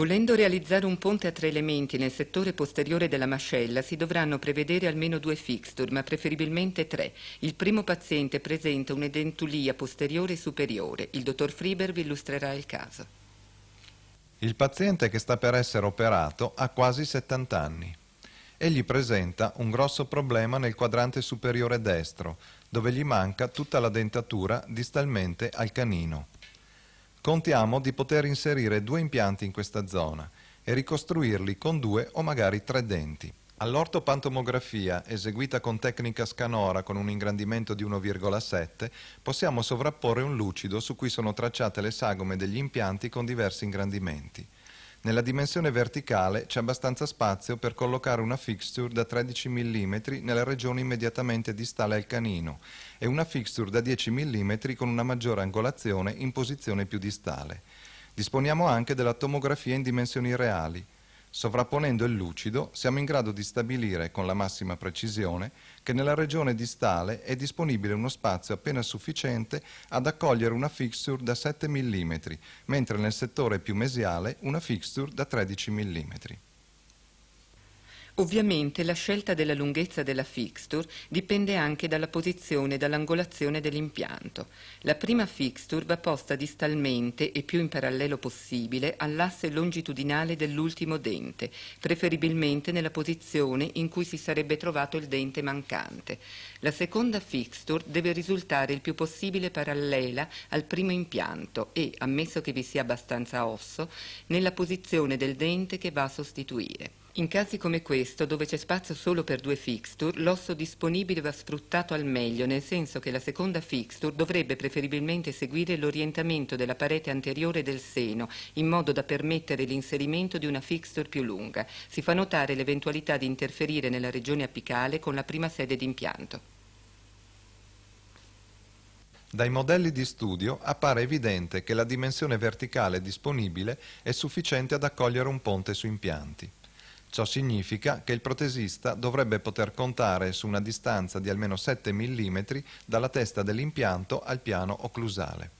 Volendo realizzare un ponte a tre elementi nel settore posteriore della mascella si dovranno prevedere almeno due fixture, ma preferibilmente tre. Il primo paziente presenta un'edentulia posteriore e superiore. Il dottor Friber vi illustrerà il caso. Il paziente che sta per essere operato ha quasi 70 anni. Egli presenta un grosso problema nel quadrante superiore destro, dove gli manca tutta la dentatura distalmente al canino. Contiamo di poter inserire due impianti in questa zona e ricostruirli con due o magari tre denti. All'ortopantomografia, eseguita con tecnica scanora con un ingrandimento di 1,7, possiamo sovrapporre un lucido su cui sono tracciate le sagome degli impianti con diversi ingrandimenti. Nella dimensione verticale c'è abbastanza spazio per collocare una fixture da 13 mm nella regione immediatamente distale al canino e una fixture da 10 mm con una maggiore angolazione in posizione più distale. Disponiamo anche della tomografia in dimensioni reali, Sovrapponendo il lucido siamo in grado di stabilire con la massima precisione che nella regione distale è disponibile uno spazio appena sufficiente ad accogliere una fixture da 7 mm, mentre nel settore più mesiale una fixture da 13 mm. Ovviamente la scelta della lunghezza della fixture dipende anche dalla posizione e dall'angolazione dell'impianto. La prima fixture va posta distalmente e più in parallelo possibile all'asse longitudinale dell'ultimo dente, preferibilmente nella posizione in cui si sarebbe trovato il dente mancante. La seconda fixture deve risultare il più possibile parallela al primo impianto e, ammesso che vi sia abbastanza osso, nella posizione del dente che va a sostituire. In casi come questo, dove c'è spazio solo per due fixture, l'osso disponibile va sfruttato al meglio, nel senso che la seconda fixture dovrebbe preferibilmente seguire l'orientamento della parete anteriore del seno, in modo da permettere l'inserimento di una fixture più lunga. Si fa notare l'eventualità di interferire nella regione apicale con la prima sede d'impianto. Dai modelli di studio appare evidente che la dimensione verticale disponibile è sufficiente ad accogliere un ponte su impianti. Ciò significa che il protesista dovrebbe poter contare su una distanza di almeno 7 mm dalla testa dell'impianto al piano occlusale.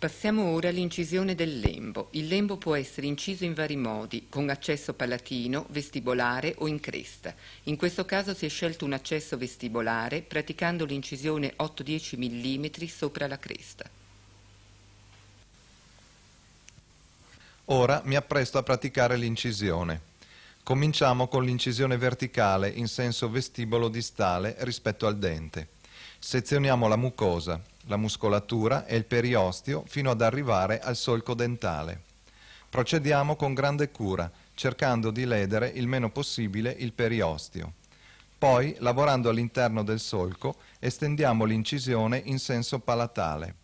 Passiamo ora all'incisione del lembo. Il lembo può essere inciso in vari modi, con accesso palatino, vestibolare o in cresta. In questo caso si è scelto un accesso vestibolare praticando l'incisione 8-10 mm sopra la cresta. Ora mi appresto a praticare l'incisione. Cominciamo con l'incisione verticale in senso vestibolo distale rispetto al dente. Sezioniamo la mucosa, la muscolatura e il periostio fino ad arrivare al solco dentale. Procediamo con grande cura, cercando di ledere il meno possibile il periostio. Poi, lavorando all'interno del solco, estendiamo l'incisione in senso palatale.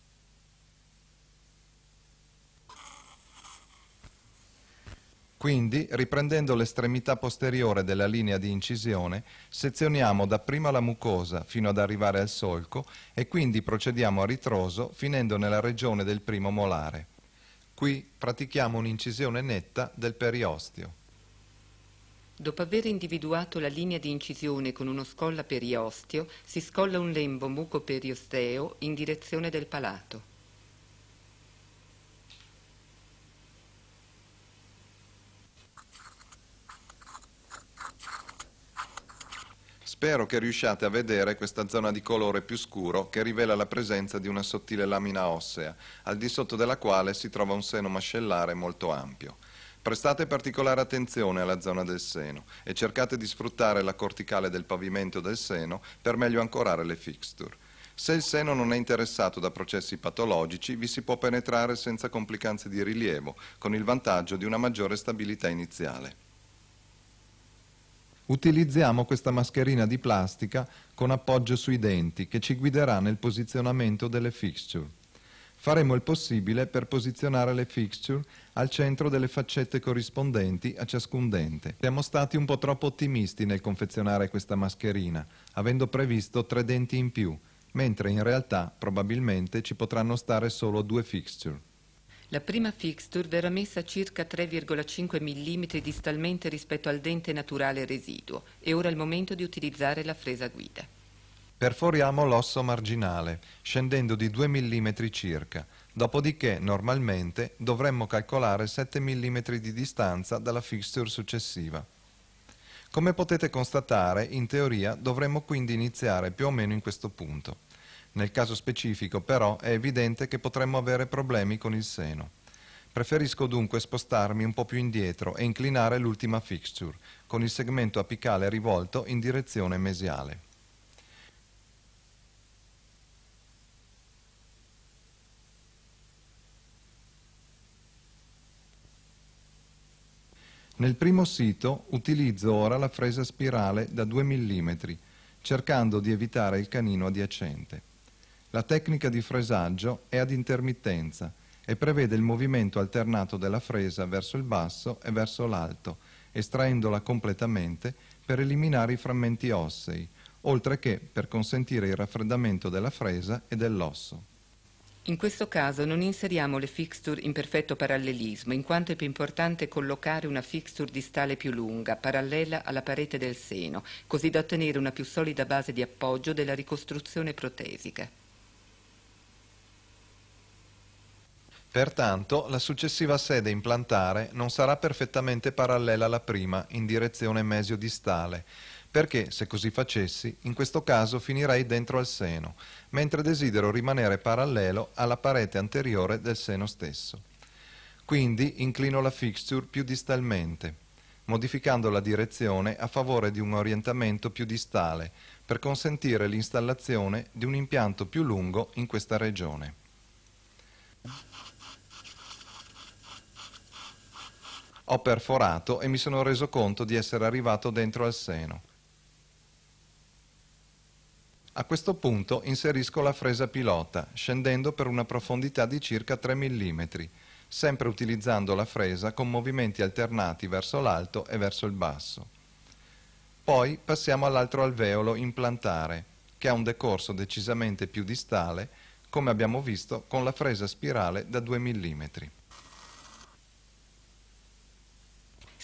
Quindi, riprendendo l'estremità posteriore della linea di incisione, sezioniamo dapprima la mucosa fino ad arrivare al solco e quindi procediamo a ritroso finendo nella regione del primo molare. Qui pratichiamo un'incisione netta del periostio. Dopo aver individuato la linea di incisione con uno scolla periostio, si scolla un lembo muco periosteo in direzione del palato. Spero che riusciate a vedere questa zona di colore più scuro che rivela la presenza di una sottile lamina ossea, al di sotto della quale si trova un seno mascellare molto ampio. Prestate particolare attenzione alla zona del seno e cercate di sfruttare la corticale del pavimento del seno per meglio ancorare le fixture. Se il seno non è interessato da processi patologici, vi si può penetrare senza complicanze di rilievo, con il vantaggio di una maggiore stabilità iniziale. Utilizziamo questa mascherina di plastica con appoggio sui denti che ci guiderà nel posizionamento delle fixture. Faremo il possibile per posizionare le fixture al centro delle faccette corrispondenti a ciascun dente. Siamo stati un po' troppo ottimisti nel confezionare questa mascherina, avendo previsto tre denti in più, mentre in realtà probabilmente ci potranno stare solo due fixture. La prima fixture verrà messa a circa 3,5 mm distalmente rispetto al dente naturale residuo. È ora il momento di utilizzare la fresa guida. Perforiamo l'osso marginale, scendendo di 2 mm circa, dopodiché normalmente dovremmo calcolare 7 mm di distanza dalla fixture successiva. Come potete constatare, in teoria dovremmo quindi iniziare più o meno in questo punto. Nel caso specifico, però, è evidente che potremmo avere problemi con il seno. Preferisco dunque spostarmi un po' più indietro e inclinare l'ultima fixture, con il segmento apicale rivolto in direzione mesiale. Nel primo sito utilizzo ora la fresa spirale da 2 mm, cercando di evitare il canino adiacente. La tecnica di fresaggio è ad intermittenza e prevede il movimento alternato della fresa verso il basso e verso l'alto, estraendola completamente per eliminare i frammenti ossei, oltre che per consentire il raffreddamento della fresa e dell'osso. In questo caso non inseriamo le fixture in perfetto parallelismo, in quanto è più importante collocare una fixture distale più lunga, parallela alla parete del seno, così da ottenere una più solida base di appoggio della ricostruzione protesica. Pertanto, la successiva sede implantare non sarà perfettamente parallela alla prima in direzione mesiodistale, perché se così facessi, in questo caso finirei dentro al seno, mentre desidero rimanere parallelo alla parete anteriore del seno stesso. Quindi inclino la fixture più distalmente, modificando la direzione a favore di un orientamento più distale, per consentire l'installazione di un impianto più lungo in questa regione. Ho perforato e mi sono reso conto di essere arrivato dentro al seno. A questo punto inserisco la fresa pilota, scendendo per una profondità di circa 3 mm, sempre utilizzando la fresa con movimenti alternati verso l'alto e verso il basso. Poi passiamo all'altro alveolo implantare, che ha un decorso decisamente più distale, come abbiamo visto con la fresa spirale da 2 mm.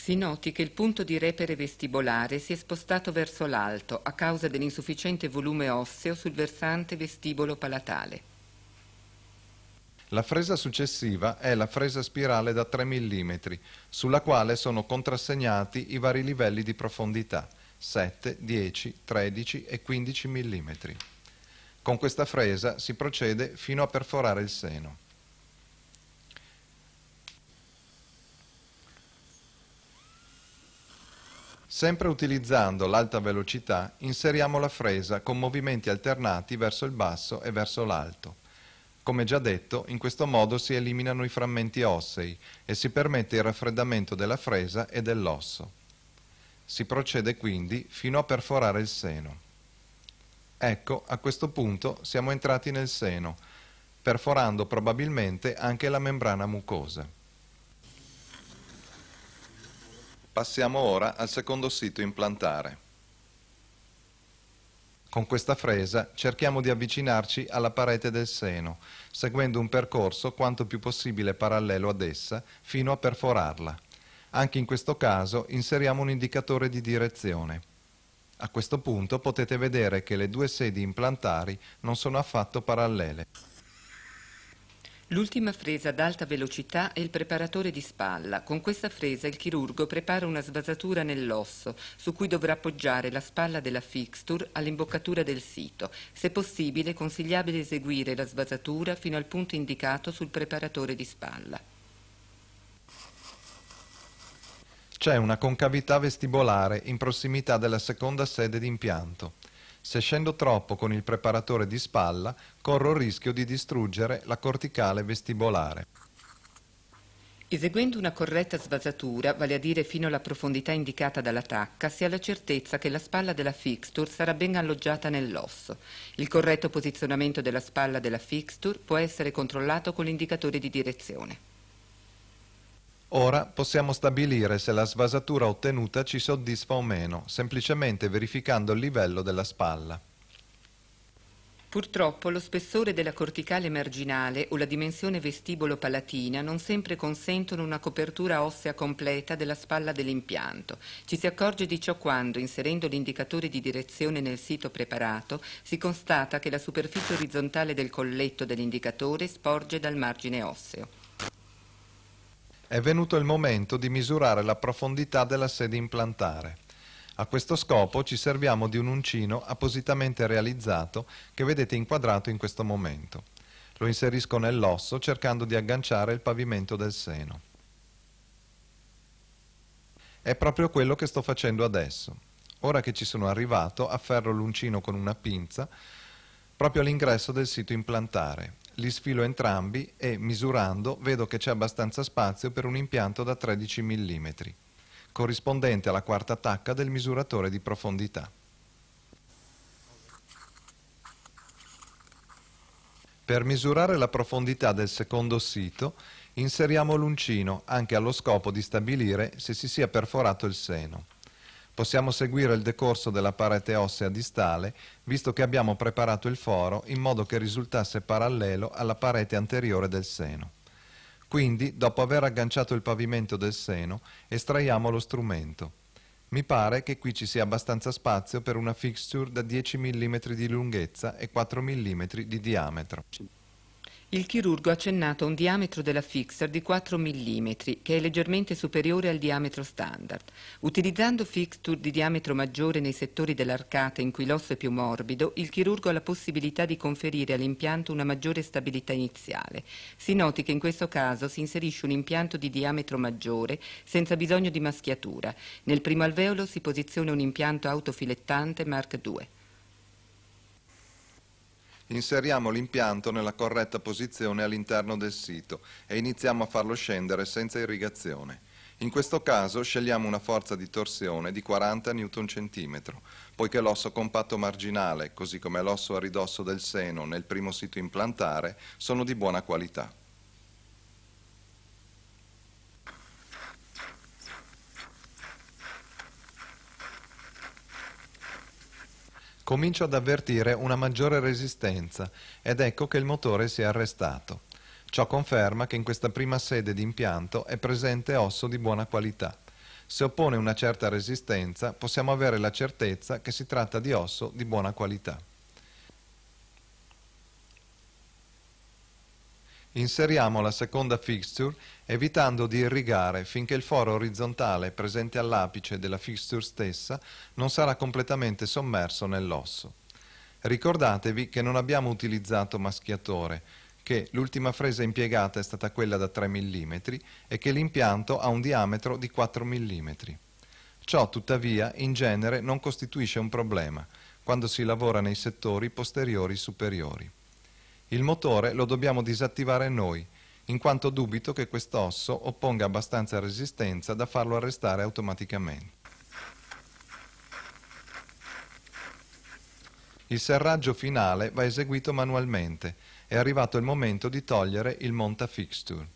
Si noti che il punto di repere vestibolare si è spostato verso l'alto a causa dell'insufficiente volume osseo sul versante vestibolo-palatale. La fresa successiva è la fresa spirale da 3 mm, sulla quale sono contrassegnati i vari livelli di profondità 7, 10, 13 e 15 mm. Con questa fresa si procede fino a perforare il seno. Sempre utilizzando l'alta velocità, inseriamo la fresa con movimenti alternati verso il basso e verso l'alto. Come già detto, in questo modo si eliminano i frammenti ossei e si permette il raffreddamento della fresa e dell'osso. Si procede quindi fino a perforare il seno. Ecco, a questo punto siamo entrati nel seno, perforando probabilmente anche la membrana mucosa. Passiamo ora al secondo sito implantare. Con questa fresa cerchiamo di avvicinarci alla parete del seno, seguendo un percorso quanto più possibile parallelo ad essa, fino a perforarla. Anche in questo caso inseriamo un indicatore di direzione. A questo punto potete vedere che le due sedi implantari non sono affatto parallele. L'ultima fresa ad alta velocità è il preparatore di spalla. Con questa fresa il chirurgo prepara una svasatura nell'osso su cui dovrà appoggiare la spalla della fixture all'imboccatura del sito. Se possibile è consigliabile eseguire la svasatura fino al punto indicato sul preparatore di spalla. C'è una concavità vestibolare in prossimità della seconda sede di impianto. Se scendo troppo con il preparatore di spalla, corro il rischio di distruggere la corticale vestibolare. Eseguendo una corretta svasatura, vale a dire fino alla profondità indicata dalla tacca, si ha la certezza che la spalla della fixture sarà ben alloggiata nell'osso. Il corretto posizionamento della spalla della fixture può essere controllato con l'indicatore di direzione. Ora possiamo stabilire se la svasatura ottenuta ci soddisfa o meno, semplicemente verificando il livello della spalla. Purtroppo lo spessore della corticale marginale o la dimensione vestibolo-palatina non sempre consentono una copertura ossea completa della spalla dell'impianto. Ci si accorge di ciò quando, inserendo l'indicatore di direzione nel sito preparato, si constata che la superficie orizzontale del colletto dell'indicatore sporge dal margine osseo è venuto il momento di misurare la profondità della sede implantare. A questo scopo ci serviamo di un uncino appositamente realizzato che vedete inquadrato in questo momento. Lo inserisco nell'osso cercando di agganciare il pavimento del seno. È proprio quello che sto facendo adesso. Ora che ci sono arrivato, afferro l'uncino con una pinza proprio all'ingresso del sito implantare li sfilo entrambi e, misurando, vedo che c'è abbastanza spazio per un impianto da 13 mm, corrispondente alla quarta tacca del misuratore di profondità. Per misurare la profondità del secondo sito, inseriamo l'uncino, anche allo scopo di stabilire se si sia perforato il seno. Possiamo seguire il decorso della parete ossea distale, visto che abbiamo preparato il foro in modo che risultasse parallelo alla parete anteriore del seno. Quindi, dopo aver agganciato il pavimento del seno, estraiamo lo strumento. Mi pare che qui ci sia abbastanza spazio per una fixture da 10 mm di lunghezza e 4 mm di diametro. Il chirurgo ha accennato a un diametro della fixer di 4 mm, che è leggermente superiore al diametro standard. Utilizzando fixture di diametro maggiore nei settori dell'arcata in cui l'osso è più morbido, il chirurgo ha la possibilità di conferire all'impianto una maggiore stabilità iniziale. Si noti che in questo caso si inserisce un impianto di diametro maggiore senza bisogno di maschiatura. Nel primo alveolo si posiziona un impianto autofilettante Mark II inseriamo l'impianto nella corretta posizione all'interno del sito e iniziamo a farlo scendere senza irrigazione. In questo caso scegliamo una forza di torsione di 40 Nm, poiché l'osso compatto marginale, così come l'osso a ridosso del seno nel primo sito implantare, sono di buona qualità. Comincio ad avvertire una maggiore resistenza ed ecco che il motore si è arrestato. Ciò conferma che in questa prima sede di impianto è presente osso di buona qualità. Se oppone una certa resistenza possiamo avere la certezza che si tratta di osso di buona qualità. Inseriamo la seconda fixture evitando di irrigare finché il foro orizzontale presente all'apice della fixture stessa non sarà completamente sommerso nell'osso. Ricordatevi che non abbiamo utilizzato maschiatore, che l'ultima fresa impiegata è stata quella da 3 mm e che l'impianto ha un diametro di 4 mm. Ciò tuttavia in genere non costituisce un problema quando si lavora nei settori posteriori superiori. Il motore lo dobbiamo disattivare noi, in quanto dubito che quest'osso opponga abbastanza resistenza da farlo arrestare automaticamente. Il serraggio finale va eseguito manualmente. È arrivato il momento di togliere il monta fixture.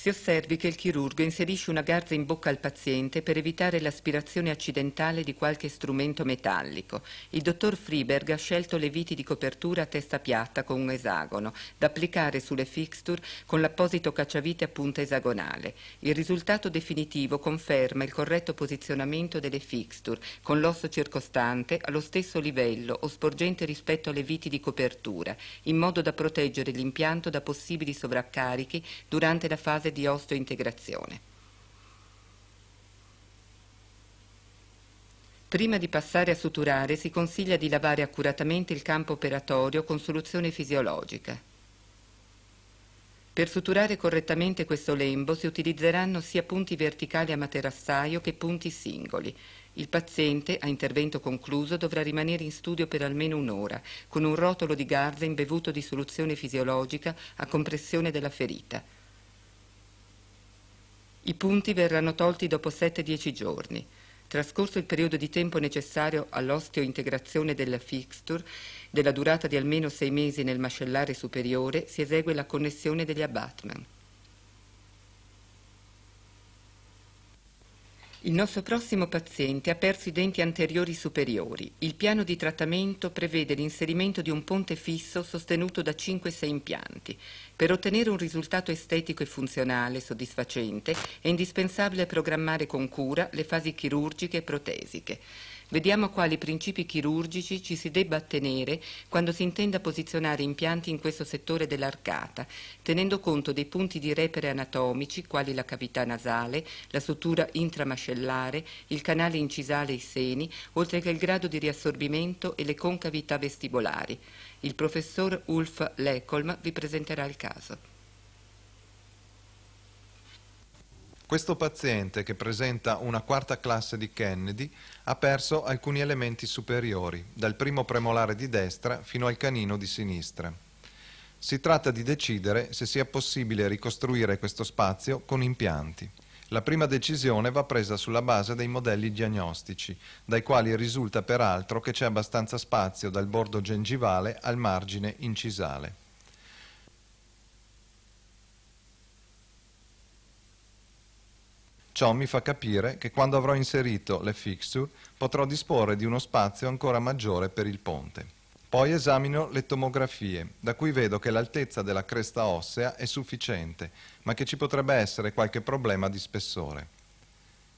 Si osservi che il chirurgo inserisce una garza in bocca al paziente per evitare l'aspirazione accidentale di qualche strumento metallico. Il dottor Friberg ha scelto le viti di copertura a testa piatta con un esagono, da applicare sulle fixture con l'apposito cacciavite a punta esagonale. Il risultato definitivo conferma il corretto posizionamento delle fixture, con l'osso circostante allo stesso livello o sporgente rispetto alle viti di copertura, in modo da proteggere l'impianto da possibili sovraccarichi durante la fase fase di osteointegrazione. Prima di passare a suturare si consiglia di lavare accuratamente il campo operatorio con soluzione fisiologica. Per suturare correttamente questo lembo si utilizzeranno sia punti verticali a materassaio che punti singoli. Il paziente, a intervento concluso, dovrà rimanere in studio per almeno un'ora, con un rotolo di garza imbevuto di soluzione fisiologica a compressione della ferita. I punti verranno tolti dopo 7-10 giorni. Trascorso il periodo di tempo necessario all'osteointegrazione della fixture, della durata di almeno 6 mesi nel mascellare superiore, si esegue la connessione degli abbatment. Il nostro prossimo paziente ha perso i denti anteriori superiori. Il piano di trattamento prevede l'inserimento di un ponte fisso sostenuto da 5-6 impianti. Per ottenere un risultato estetico e funzionale soddisfacente è indispensabile programmare con cura le fasi chirurgiche e protesiche. Vediamo quali principi chirurgici ci si debba attenere quando si intenda posizionare impianti in questo settore dell'arcata, tenendo conto dei punti di repere anatomici, quali la cavità nasale, la sutura intramascellare, il canale incisale e i seni, oltre che il grado di riassorbimento e le concavità vestibolari. Il professor Ulf Lecolm vi presenterà il caso. Questo paziente, che presenta una quarta classe di Kennedy, ha perso alcuni elementi superiori, dal primo premolare di destra fino al canino di sinistra. Si tratta di decidere se sia possibile ricostruire questo spazio con impianti. La prima decisione va presa sulla base dei modelli diagnostici, dai quali risulta peraltro che c'è abbastanza spazio dal bordo gengivale al margine incisale. Ciò mi fa capire che quando avrò inserito le fixture potrò disporre di uno spazio ancora maggiore per il ponte. Poi esamino le tomografie, da cui vedo che l'altezza della cresta ossea è sufficiente, ma che ci potrebbe essere qualche problema di spessore.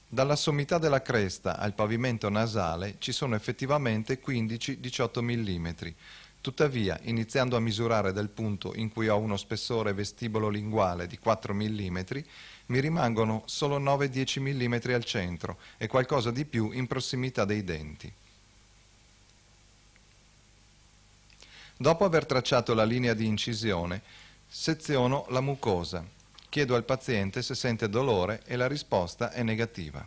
Dalla sommità della cresta al pavimento nasale ci sono effettivamente 15-18 mm. Tuttavia, iniziando a misurare dal punto in cui ho uno spessore vestibolo linguale di 4 mm, mi rimangono solo 9-10 mm al centro e qualcosa di più in prossimità dei denti. Dopo aver tracciato la linea di incisione, seziono la mucosa. Chiedo al paziente se sente dolore e la risposta è negativa.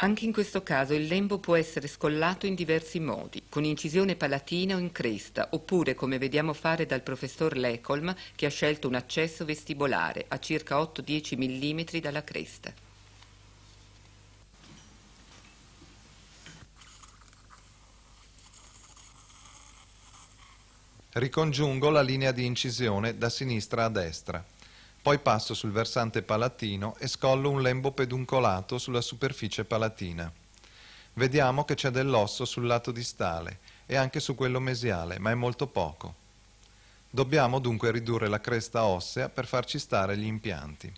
Anche in questo caso il lembo può essere scollato in diversi modi, con incisione palatina o in cresta, oppure come vediamo fare dal professor Lecolm che ha scelto un accesso vestibolare a circa 8-10 mm dalla cresta. Ricongiungo la linea di incisione da sinistra a destra. Poi passo sul versante palatino e scollo un lembo peduncolato sulla superficie palatina. Vediamo che c'è dell'osso sul lato distale e anche su quello mesiale, ma è molto poco. Dobbiamo dunque ridurre la cresta ossea per farci stare gli impianti.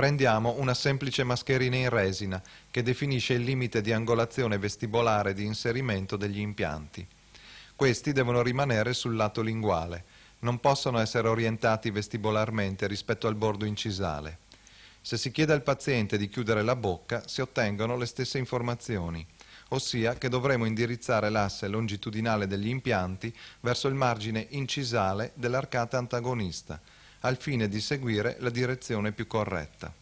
Prendiamo una semplice mascherina in resina che definisce il limite di angolazione vestibolare di inserimento degli impianti. Questi devono rimanere sul lato linguale, non possono essere orientati vestibolarmente rispetto al bordo incisale. Se si chiede al paziente di chiudere la bocca, si ottengono le stesse informazioni, ossia che dovremo indirizzare l'asse longitudinale degli impianti verso il margine incisale dell'arcata antagonista, al fine di seguire la direzione più corretta.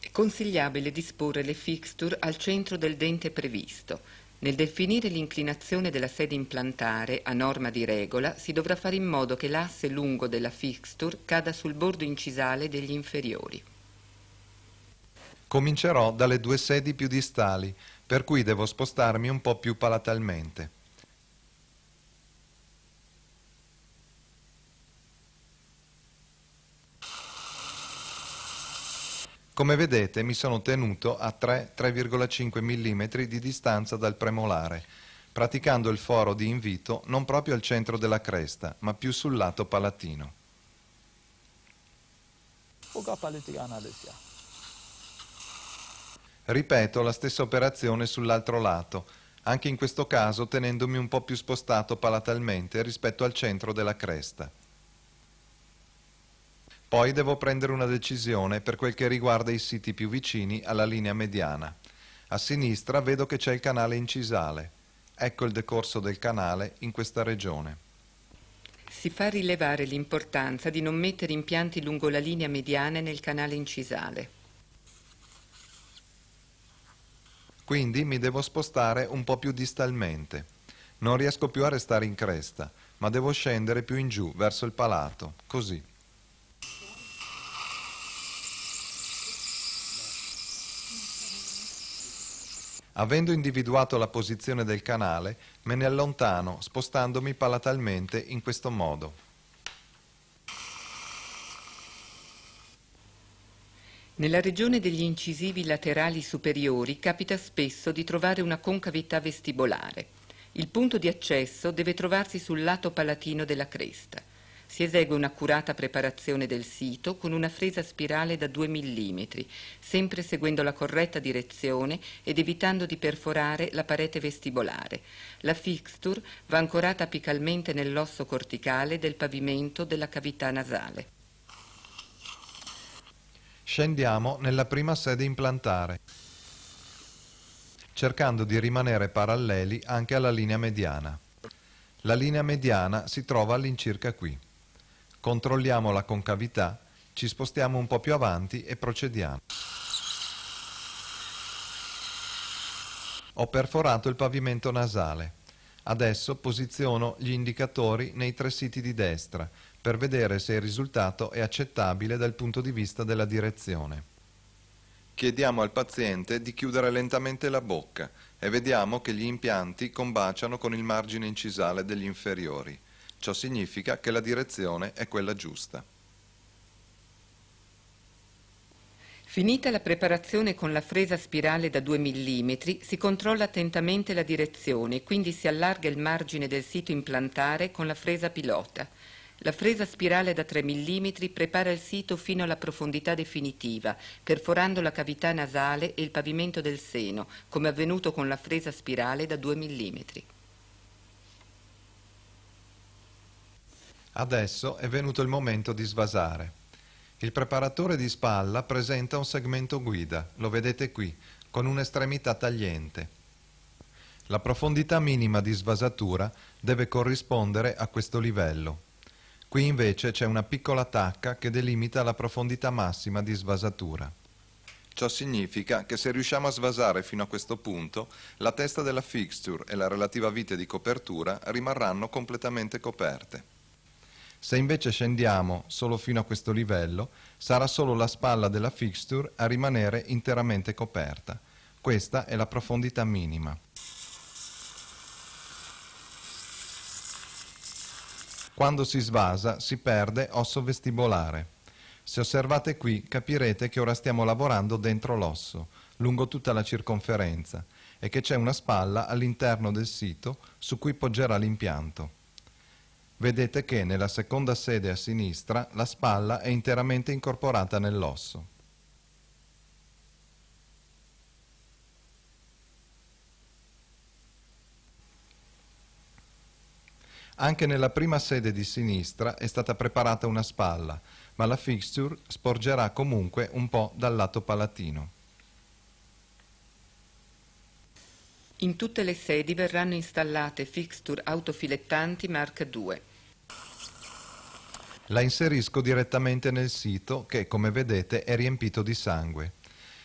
È consigliabile disporre le fixture al centro del dente previsto. Nel definire l'inclinazione della sede implantare, a norma di regola, si dovrà fare in modo che l'asse lungo della fixture cada sul bordo incisale degli inferiori comincerò dalle due sedi più distali, per cui devo spostarmi un po' più palatalmente. Come vedete mi sono tenuto a 3-3,5 mm di distanza dal premolare, praticando il foro di invito non proprio al centro della cresta, ma più sul lato palatino. Ripeto la stessa operazione sull'altro lato, anche in questo caso tenendomi un po' più spostato palatalmente rispetto al centro della cresta. Poi devo prendere una decisione per quel che riguarda i siti più vicini alla linea mediana. A sinistra vedo che c'è il canale incisale. Ecco il decorso del canale in questa regione. Si fa rilevare l'importanza di non mettere impianti lungo la linea mediana nel canale incisale. quindi mi devo spostare un po' più distalmente. Non riesco più a restare in cresta, ma devo scendere più in giù, verso il palato, così. Avendo individuato la posizione del canale, me ne allontano spostandomi palatalmente in questo modo. Nella regione degli incisivi laterali superiori capita spesso di trovare una concavità vestibolare. Il punto di accesso deve trovarsi sul lato palatino della cresta. Si esegue un'accurata preparazione del sito con una fresa spirale da 2 mm, sempre seguendo la corretta direzione ed evitando di perforare la parete vestibolare. La fixture va ancorata apicalmente nell'osso corticale del pavimento della cavità nasale. Scendiamo nella prima sede implantare, cercando di rimanere paralleli anche alla linea mediana. La linea mediana si trova all'incirca qui. Controlliamo la concavità, ci spostiamo un po' più avanti e procediamo. Ho perforato il pavimento nasale. Adesso posiziono gli indicatori nei tre siti di destra, per vedere se il risultato è accettabile dal punto di vista della direzione. Chiediamo al paziente di chiudere lentamente la bocca e vediamo che gli impianti combaciano con il margine incisale degli inferiori. Ciò significa che la direzione è quella giusta. Finita la preparazione con la fresa spirale da 2 mm, si controlla attentamente la direzione, quindi si allarga il margine del sito implantare con la fresa pilota. La fresa spirale da 3 mm prepara il sito fino alla profondità definitiva, perforando la cavità nasale e il pavimento del seno, come avvenuto con la fresa spirale da 2 mm. Adesso è venuto il momento di svasare. Il preparatore di spalla presenta un segmento guida, lo vedete qui, con un'estremità tagliente. La profondità minima di svasatura deve corrispondere a questo livello. Qui invece c'è una piccola tacca che delimita la profondità massima di svasatura. Ciò significa che se riusciamo a svasare fino a questo punto, la testa della fixture e la relativa vite di copertura rimarranno completamente coperte. Se invece scendiamo solo fino a questo livello, sarà solo la spalla della fixture a rimanere interamente coperta. Questa è la profondità minima. Quando si svasa si perde osso vestibolare. Se osservate qui capirete che ora stiamo lavorando dentro l'osso, lungo tutta la circonferenza, e che c'è una spalla all'interno del sito su cui poggerà l'impianto. Vedete che nella seconda sede a sinistra la spalla è interamente incorporata nell'osso. Anche nella prima sede di sinistra è stata preparata una spalla, ma la fixture sporgerà comunque un po' dal lato palatino. In tutte le sedi verranno installate fixture autofilettanti Mark II. La inserisco direttamente nel sito che, come vedete, è riempito di sangue.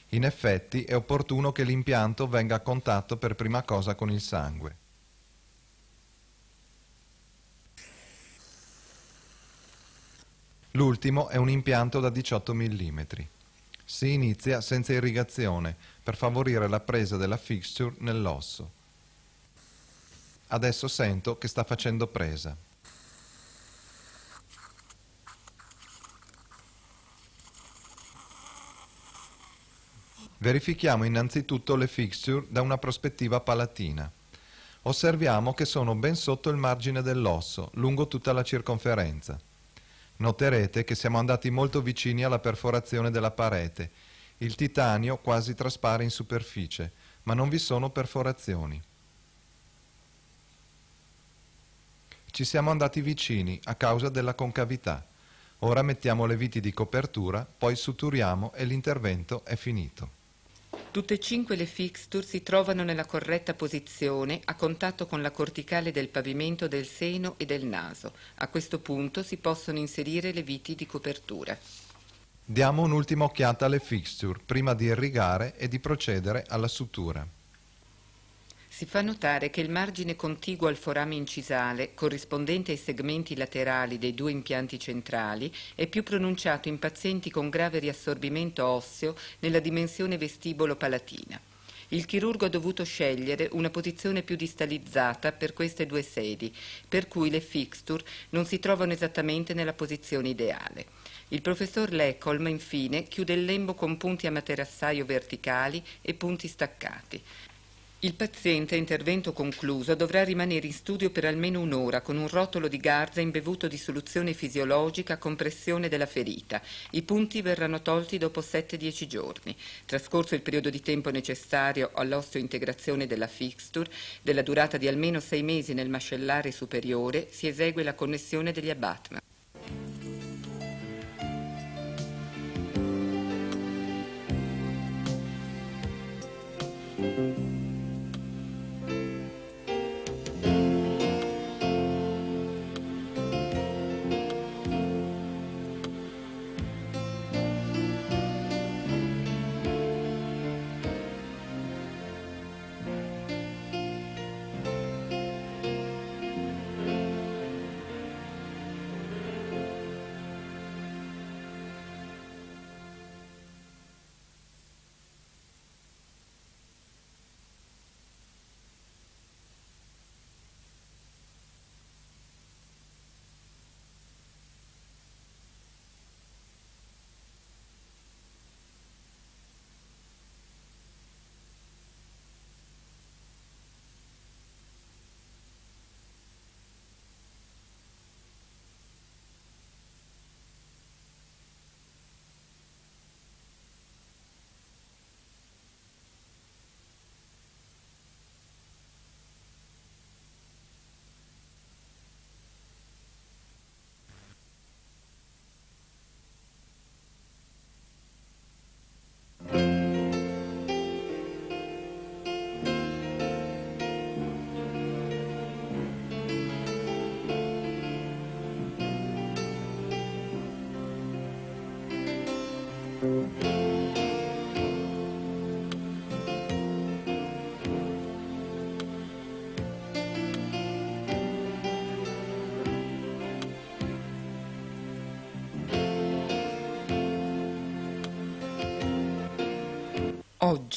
In effetti è opportuno che l'impianto venga a contatto per prima cosa con il sangue. L'ultimo è un impianto da 18 mm. Si inizia senza irrigazione per favorire la presa della fixture nell'osso. Adesso sento che sta facendo presa. Verifichiamo innanzitutto le fixture da una prospettiva palatina. Osserviamo che sono ben sotto il margine dell'osso, lungo tutta la circonferenza. Noterete che siamo andati molto vicini alla perforazione della parete. Il titanio quasi traspare in superficie, ma non vi sono perforazioni. Ci siamo andati vicini a causa della concavità. Ora mettiamo le viti di copertura, poi suturiamo e l'intervento è finito. Tutte e cinque le fixture si trovano nella corretta posizione a contatto con la corticale del pavimento del seno e del naso. A questo punto si possono inserire le viti di copertura. Diamo un'ultima occhiata alle fixture prima di irrigare e di procedere alla sutura. Si fa notare che il margine contiguo al forame incisale, corrispondente ai segmenti laterali dei due impianti centrali, è più pronunciato in pazienti con grave riassorbimento osseo nella dimensione vestibolo-palatina. Il chirurgo ha dovuto scegliere una posizione più distalizzata per queste due sedi, per cui le fixture non si trovano esattamente nella posizione ideale. Il professor Lecholm, infine, chiude il lembo con punti a materassaio verticali e punti staccati. Il paziente a intervento concluso dovrà rimanere in studio per almeno un'ora con un rotolo di garza imbevuto di soluzione fisiologica a compressione della ferita. I punti verranno tolti dopo 7-10 giorni. Trascorso il periodo di tempo necessario all'osteointegrazione della fixture, della durata di almeno 6 mesi nel mascellare superiore, si esegue la connessione degli abbatment. thank you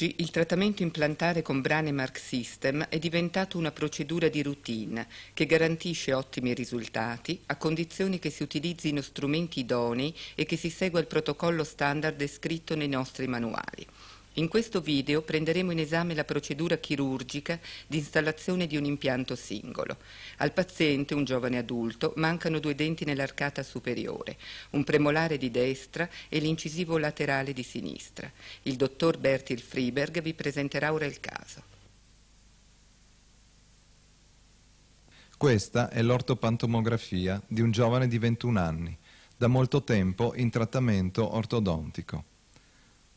Oggi il trattamento implantare con Branemark System è diventato una procedura di routine che garantisce ottimi risultati a condizione che si utilizzino strumenti idonei e che si segua il protocollo standard descritto nei nostri manuali. In questo video prenderemo in esame la procedura chirurgica di installazione di un impianto singolo. Al paziente, un giovane adulto, mancano due denti nell'arcata superiore, un premolare di destra e l'incisivo laterale di sinistra. Il dottor Bertil Friberg vi presenterà ora il caso. Questa è l'ortopantomografia di un giovane di 21 anni, da molto tempo in trattamento ortodontico.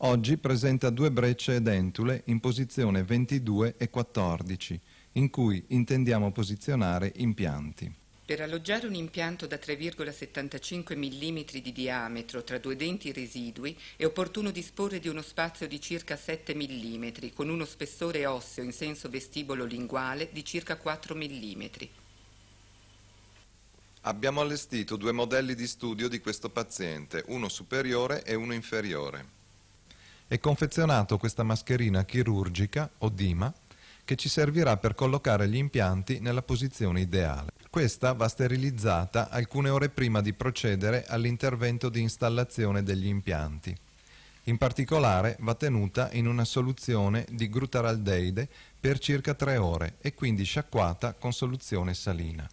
Oggi presenta due brecce ed in posizione 22 e 14, in cui intendiamo posizionare impianti. Per alloggiare un impianto da 3,75 mm di diametro tra due denti residui è opportuno disporre di uno spazio di circa 7 mm, con uno spessore osseo in senso vestibolo-linguale di circa 4 mm. Abbiamo allestito due modelli di studio di questo paziente, uno superiore e uno inferiore è confezionato questa mascherina chirurgica o DIMA che ci servirà per collocare gli impianti nella posizione ideale. Questa va sterilizzata alcune ore prima di procedere all'intervento di installazione degli impianti. In particolare va tenuta in una soluzione di glutaraldeide per circa 3 ore e quindi sciacquata con soluzione salina.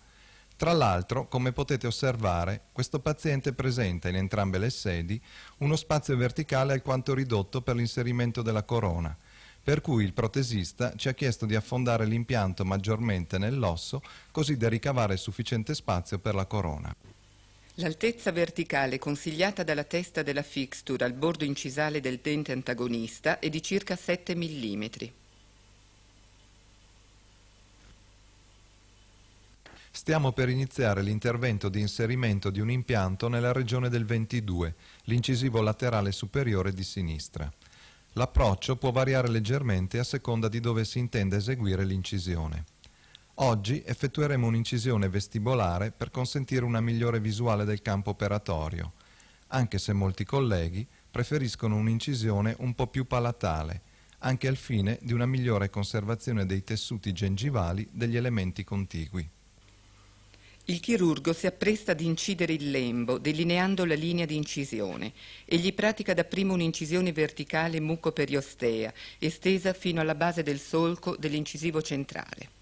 Tra l'altro, come potete osservare, questo paziente presenta in entrambe le sedi uno spazio verticale alquanto ridotto per l'inserimento della corona, per cui il protesista ci ha chiesto di affondare l'impianto maggiormente nell'osso così da ricavare sufficiente spazio per la corona. L'altezza verticale consigliata dalla testa della fixture al bordo incisale del dente antagonista è di circa 7 mm. Stiamo per iniziare l'intervento di inserimento di un impianto nella regione del 22, l'incisivo laterale superiore di sinistra. L'approccio può variare leggermente a seconda di dove si intende eseguire l'incisione. Oggi effettueremo un'incisione vestibolare per consentire una migliore visuale del campo operatorio, anche se molti colleghi preferiscono un'incisione un po' più palatale, anche al fine di una migliore conservazione dei tessuti gengivali degli elementi contigui. Il chirurgo si appresta ad incidere il lembo, delineando la linea di incisione. Egli pratica dapprima un'incisione verticale mucoperiostea, estesa fino alla base del solco dell'incisivo centrale.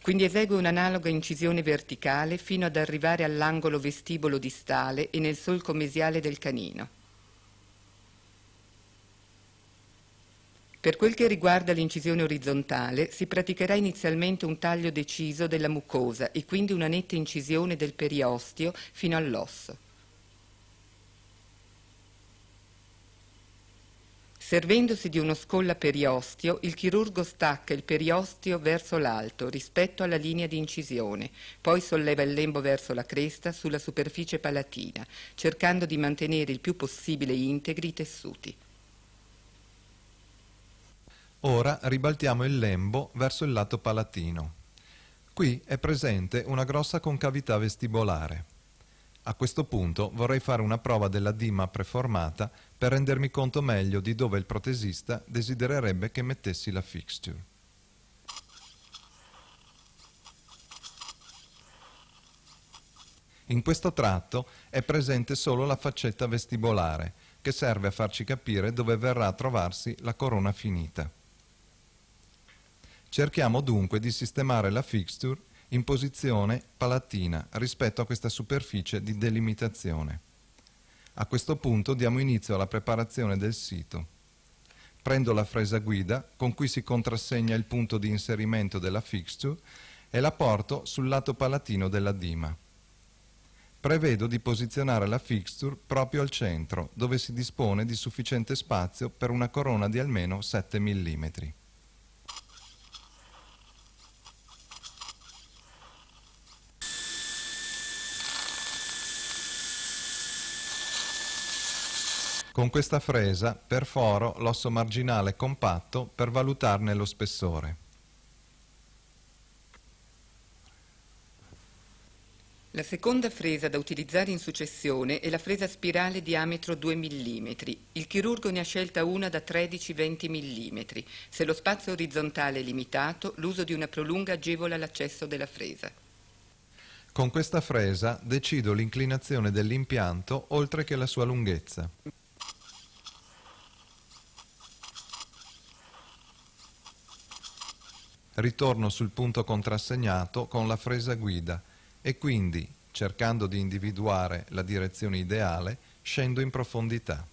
Quindi esegue un'analoga incisione verticale fino ad arrivare all'angolo vestibolo distale e nel solco mesiale del canino. Per quel che riguarda l'incisione orizzontale, si praticherà inizialmente un taglio deciso della mucosa e quindi una netta incisione del periostio fino all'osso. Servendosi di uno scolla periostio, il chirurgo stacca il periostio verso l'alto rispetto alla linea di incisione, poi solleva il lembo verso la cresta sulla superficie palatina, cercando di mantenere il più possibile integri i tessuti. Ora ribaltiamo il lembo verso il lato palatino. Qui è presente una grossa concavità vestibolare. A questo punto vorrei fare una prova della dima preformata per rendermi conto meglio di dove il protesista desidererebbe che mettessi la fixture. In questo tratto è presente solo la faccetta vestibolare, che serve a farci capire dove verrà a trovarsi la corona finita. Cerchiamo dunque di sistemare la fixture in posizione palatina rispetto a questa superficie di delimitazione. A questo punto diamo inizio alla preparazione del sito. Prendo la fresa guida con cui si contrassegna il punto di inserimento della fixture e la porto sul lato palatino della dima. Prevedo di posizionare la fixture proprio al centro, dove si dispone di sufficiente spazio per una corona di almeno 7 mm. Con questa fresa perforo l'osso marginale compatto per valutarne lo spessore. La seconda fresa da utilizzare in successione è la fresa spirale diametro 2 mm. Il chirurgo ne ha scelta una da 13-20 mm. Se lo spazio orizzontale è limitato, l'uso di una prolunga agevola l'accesso della fresa. Con questa fresa decido l'inclinazione dell'impianto oltre che la sua lunghezza. ritorno sul punto contrassegnato con la fresa guida e quindi, cercando di individuare la direzione ideale, scendo in profondità.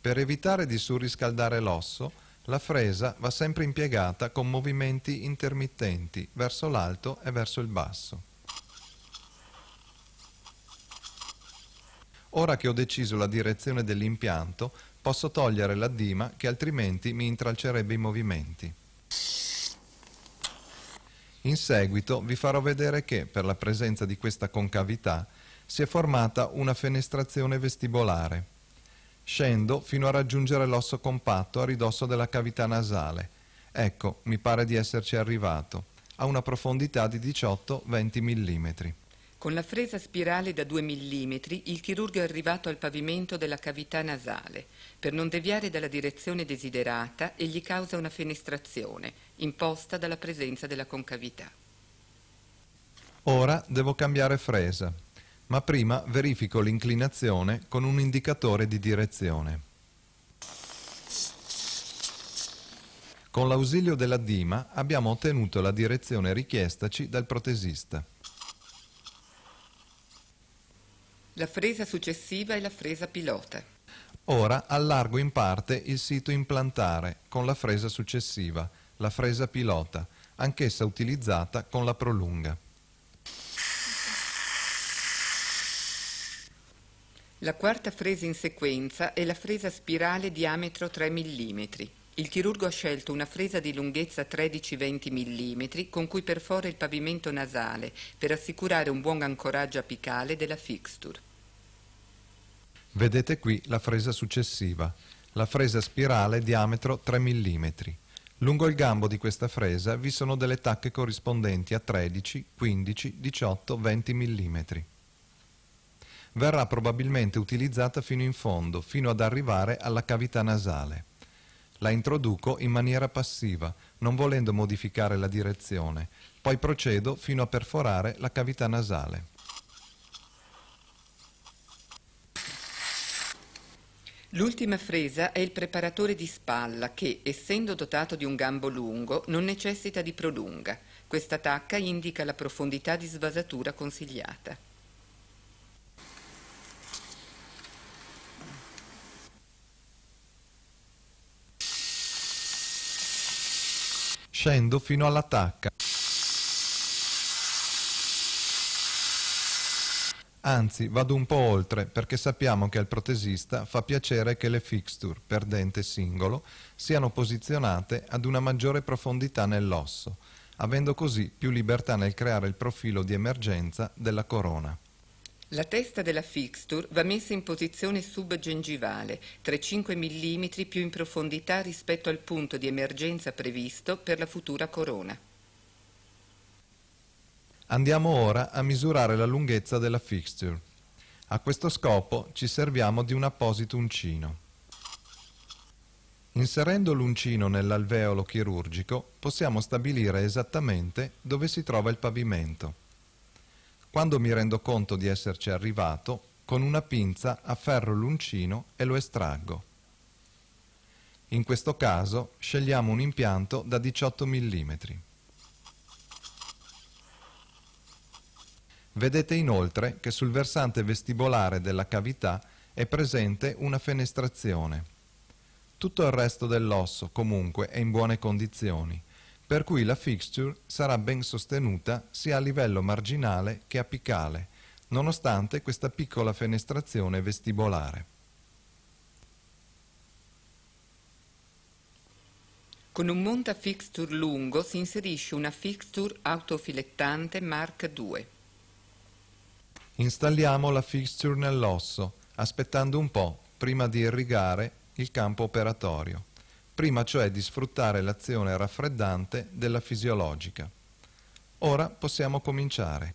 Per evitare di surriscaldare l'osso, la fresa va sempre impiegata con movimenti intermittenti verso l'alto e verso il basso. Ora che ho deciso la direzione dell'impianto, posso togliere la dima che altrimenti mi intralcerebbe i movimenti. In seguito vi farò vedere che, per la presenza di questa concavità, si è formata una fenestrazione vestibolare. Scendo fino a raggiungere l'osso compatto a ridosso della cavità nasale. Ecco, mi pare di esserci arrivato, a una profondità di 18-20 mm. Con la fresa spirale da 2 mm il chirurgo è arrivato al pavimento della cavità nasale. Per non deviare dalla direzione desiderata egli causa una fenestrazione, imposta dalla presenza della concavità. Ora devo cambiare fresa, ma prima verifico l'inclinazione con un indicatore di direzione. Con l'ausilio della dima abbiamo ottenuto la direzione richiestaci dal protesista. La fresa successiva è la fresa pilota. Ora allargo in parte il sito implantare con la fresa successiva, la fresa pilota, anch'essa utilizzata con la prolunga. La quarta fresa in sequenza è la fresa spirale diametro 3 mm. Il chirurgo ha scelto una fresa di lunghezza 13-20 mm con cui perfora il pavimento nasale per assicurare un buon ancoraggio apicale della fixture. Vedete qui la fresa successiva, la fresa spirale diametro 3 mm. Lungo il gambo di questa fresa vi sono delle tacche corrispondenti a 13, 15, 18, 20 mm. Verrà probabilmente utilizzata fino in fondo, fino ad arrivare alla cavità nasale. La introduco in maniera passiva, non volendo modificare la direzione, poi procedo fino a perforare la cavità nasale. L'ultima fresa è il preparatore di spalla che, essendo dotato di un gambo lungo, non necessita di prolunga. Questa tacca indica la profondità di svasatura consigliata. scendo fino alla Anzi, vado un po' oltre perché sappiamo che al protesista fa piacere che le fixture, per dente singolo, siano posizionate ad una maggiore profondità nell'osso, avendo così più libertà nel creare il profilo di emergenza della corona. La testa della fixture va messa in posizione subgengivale, 3-5 mm più in profondità rispetto al punto di emergenza previsto per la futura corona. Andiamo ora a misurare la lunghezza della fixture. A questo scopo ci serviamo di un apposito uncino. Inserendo l'uncino nell'alveolo chirurgico possiamo stabilire esattamente dove si trova il pavimento. Quando mi rendo conto di esserci arrivato, con una pinza afferro l'uncino e lo estraggo. In questo caso scegliamo un impianto da 18 mm. Vedete inoltre che sul versante vestibolare della cavità è presente una fenestrazione. Tutto il resto dell'osso comunque è in buone condizioni per cui la fixture sarà ben sostenuta sia a livello marginale che apicale, nonostante questa piccola fenestrazione vestibolare. Con un monta fixture lungo si inserisce una fixture autofilettante Mark II. Installiamo la fixture nell'osso, aspettando un po' prima di irrigare il campo operatorio prima cioè di sfruttare l'azione raffreddante della fisiologica. Ora possiamo cominciare.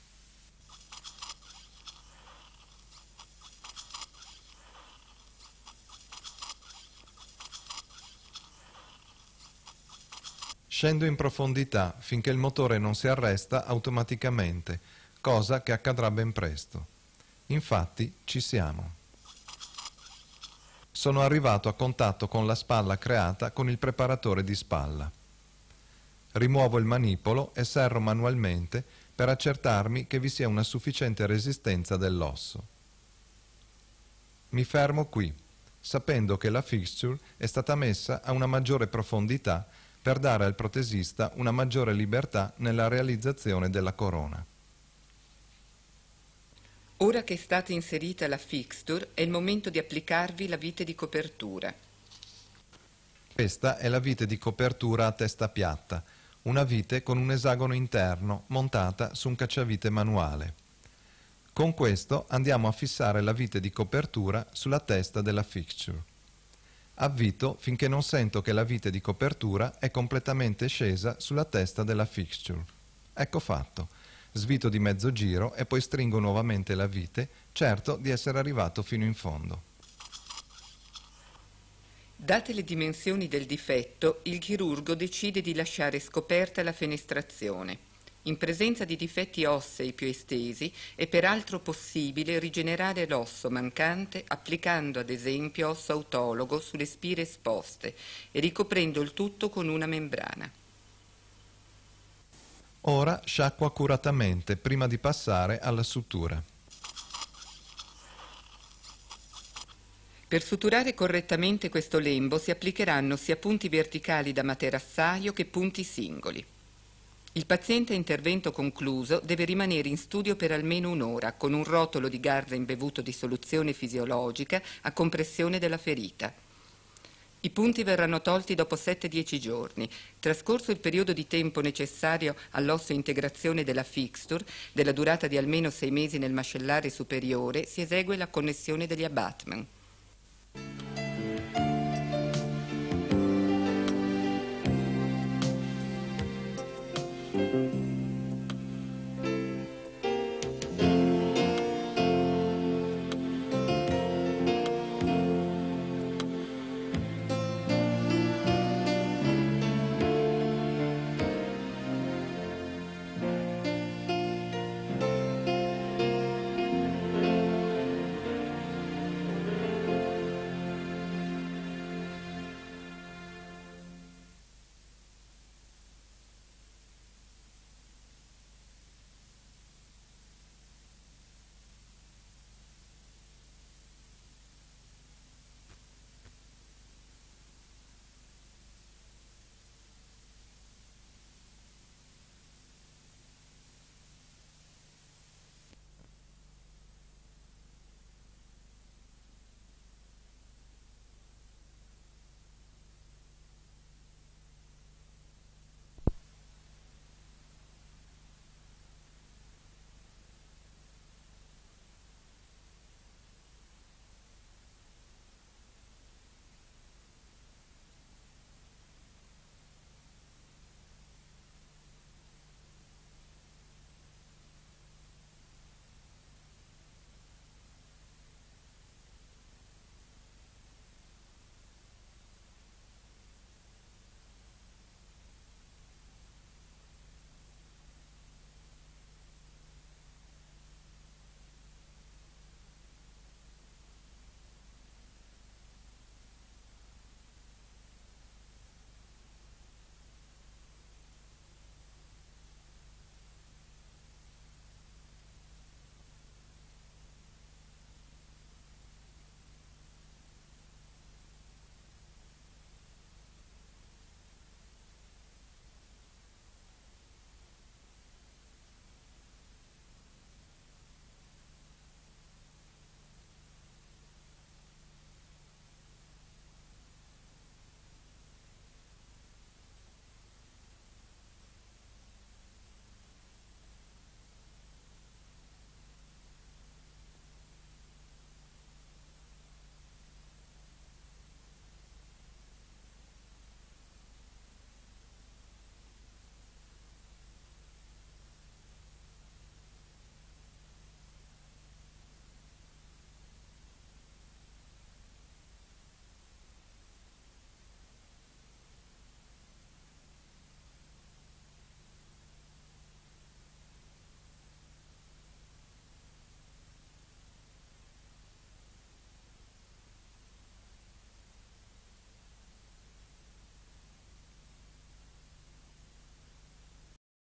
Scendo in profondità finché il motore non si arresta automaticamente, cosa che accadrà ben presto. Infatti ci siamo sono arrivato a contatto con la spalla creata con il preparatore di spalla. Rimuovo il manipolo e serro manualmente per accertarmi che vi sia una sufficiente resistenza dell'osso. Mi fermo qui, sapendo che la fixture è stata messa a una maggiore profondità per dare al protesista una maggiore libertà nella realizzazione della corona. Ora che è stata inserita la fixture è il momento di applicarvi la vite di copertura. Questa è la vite di copertura a testa piatta, una vite con un esagono interno montata su un cacciavite manuale. Con questo andiamo a fissare la vite di copertura sulla testa della fixture. Avvito finché non sento che la vite di copertura è completamente scesa sulla testa della fixture. Ecco fatto svito di mezzo giro e poi stringo nuovamente la vite, certo di essere arrivato fino in fondo. Date le dimensioni del difetto, il chirurgo decide di lasciare scoperta la fenestrazione. In presenza di difetti ossei più estesi è peraltro possibile rigenerare l'osso mancante applicando ad esempio osso autologo sulle spire esposte e ricoprendo il tutto con una membrana. Ora sciacqua accuratamente prima di passare alla sutura. Per suturare correttamente questo lembo si applicheranno sia punti verticali da materassaio che punti singoli. Il paziente a intervento concluso deve rimanere in studio per almeno un'ora con un rotolo di garza imbevuto di soluzione fisiologica a compressione della ferita. I punti verranno tolti dopo 7-10 giorni. Trascorso il periodo di tempo necessario all'osso integrazione della fixture, della durata di almeno 6 mesi nel mascellare superiore, si esegue la connessione degli abbatment. thank you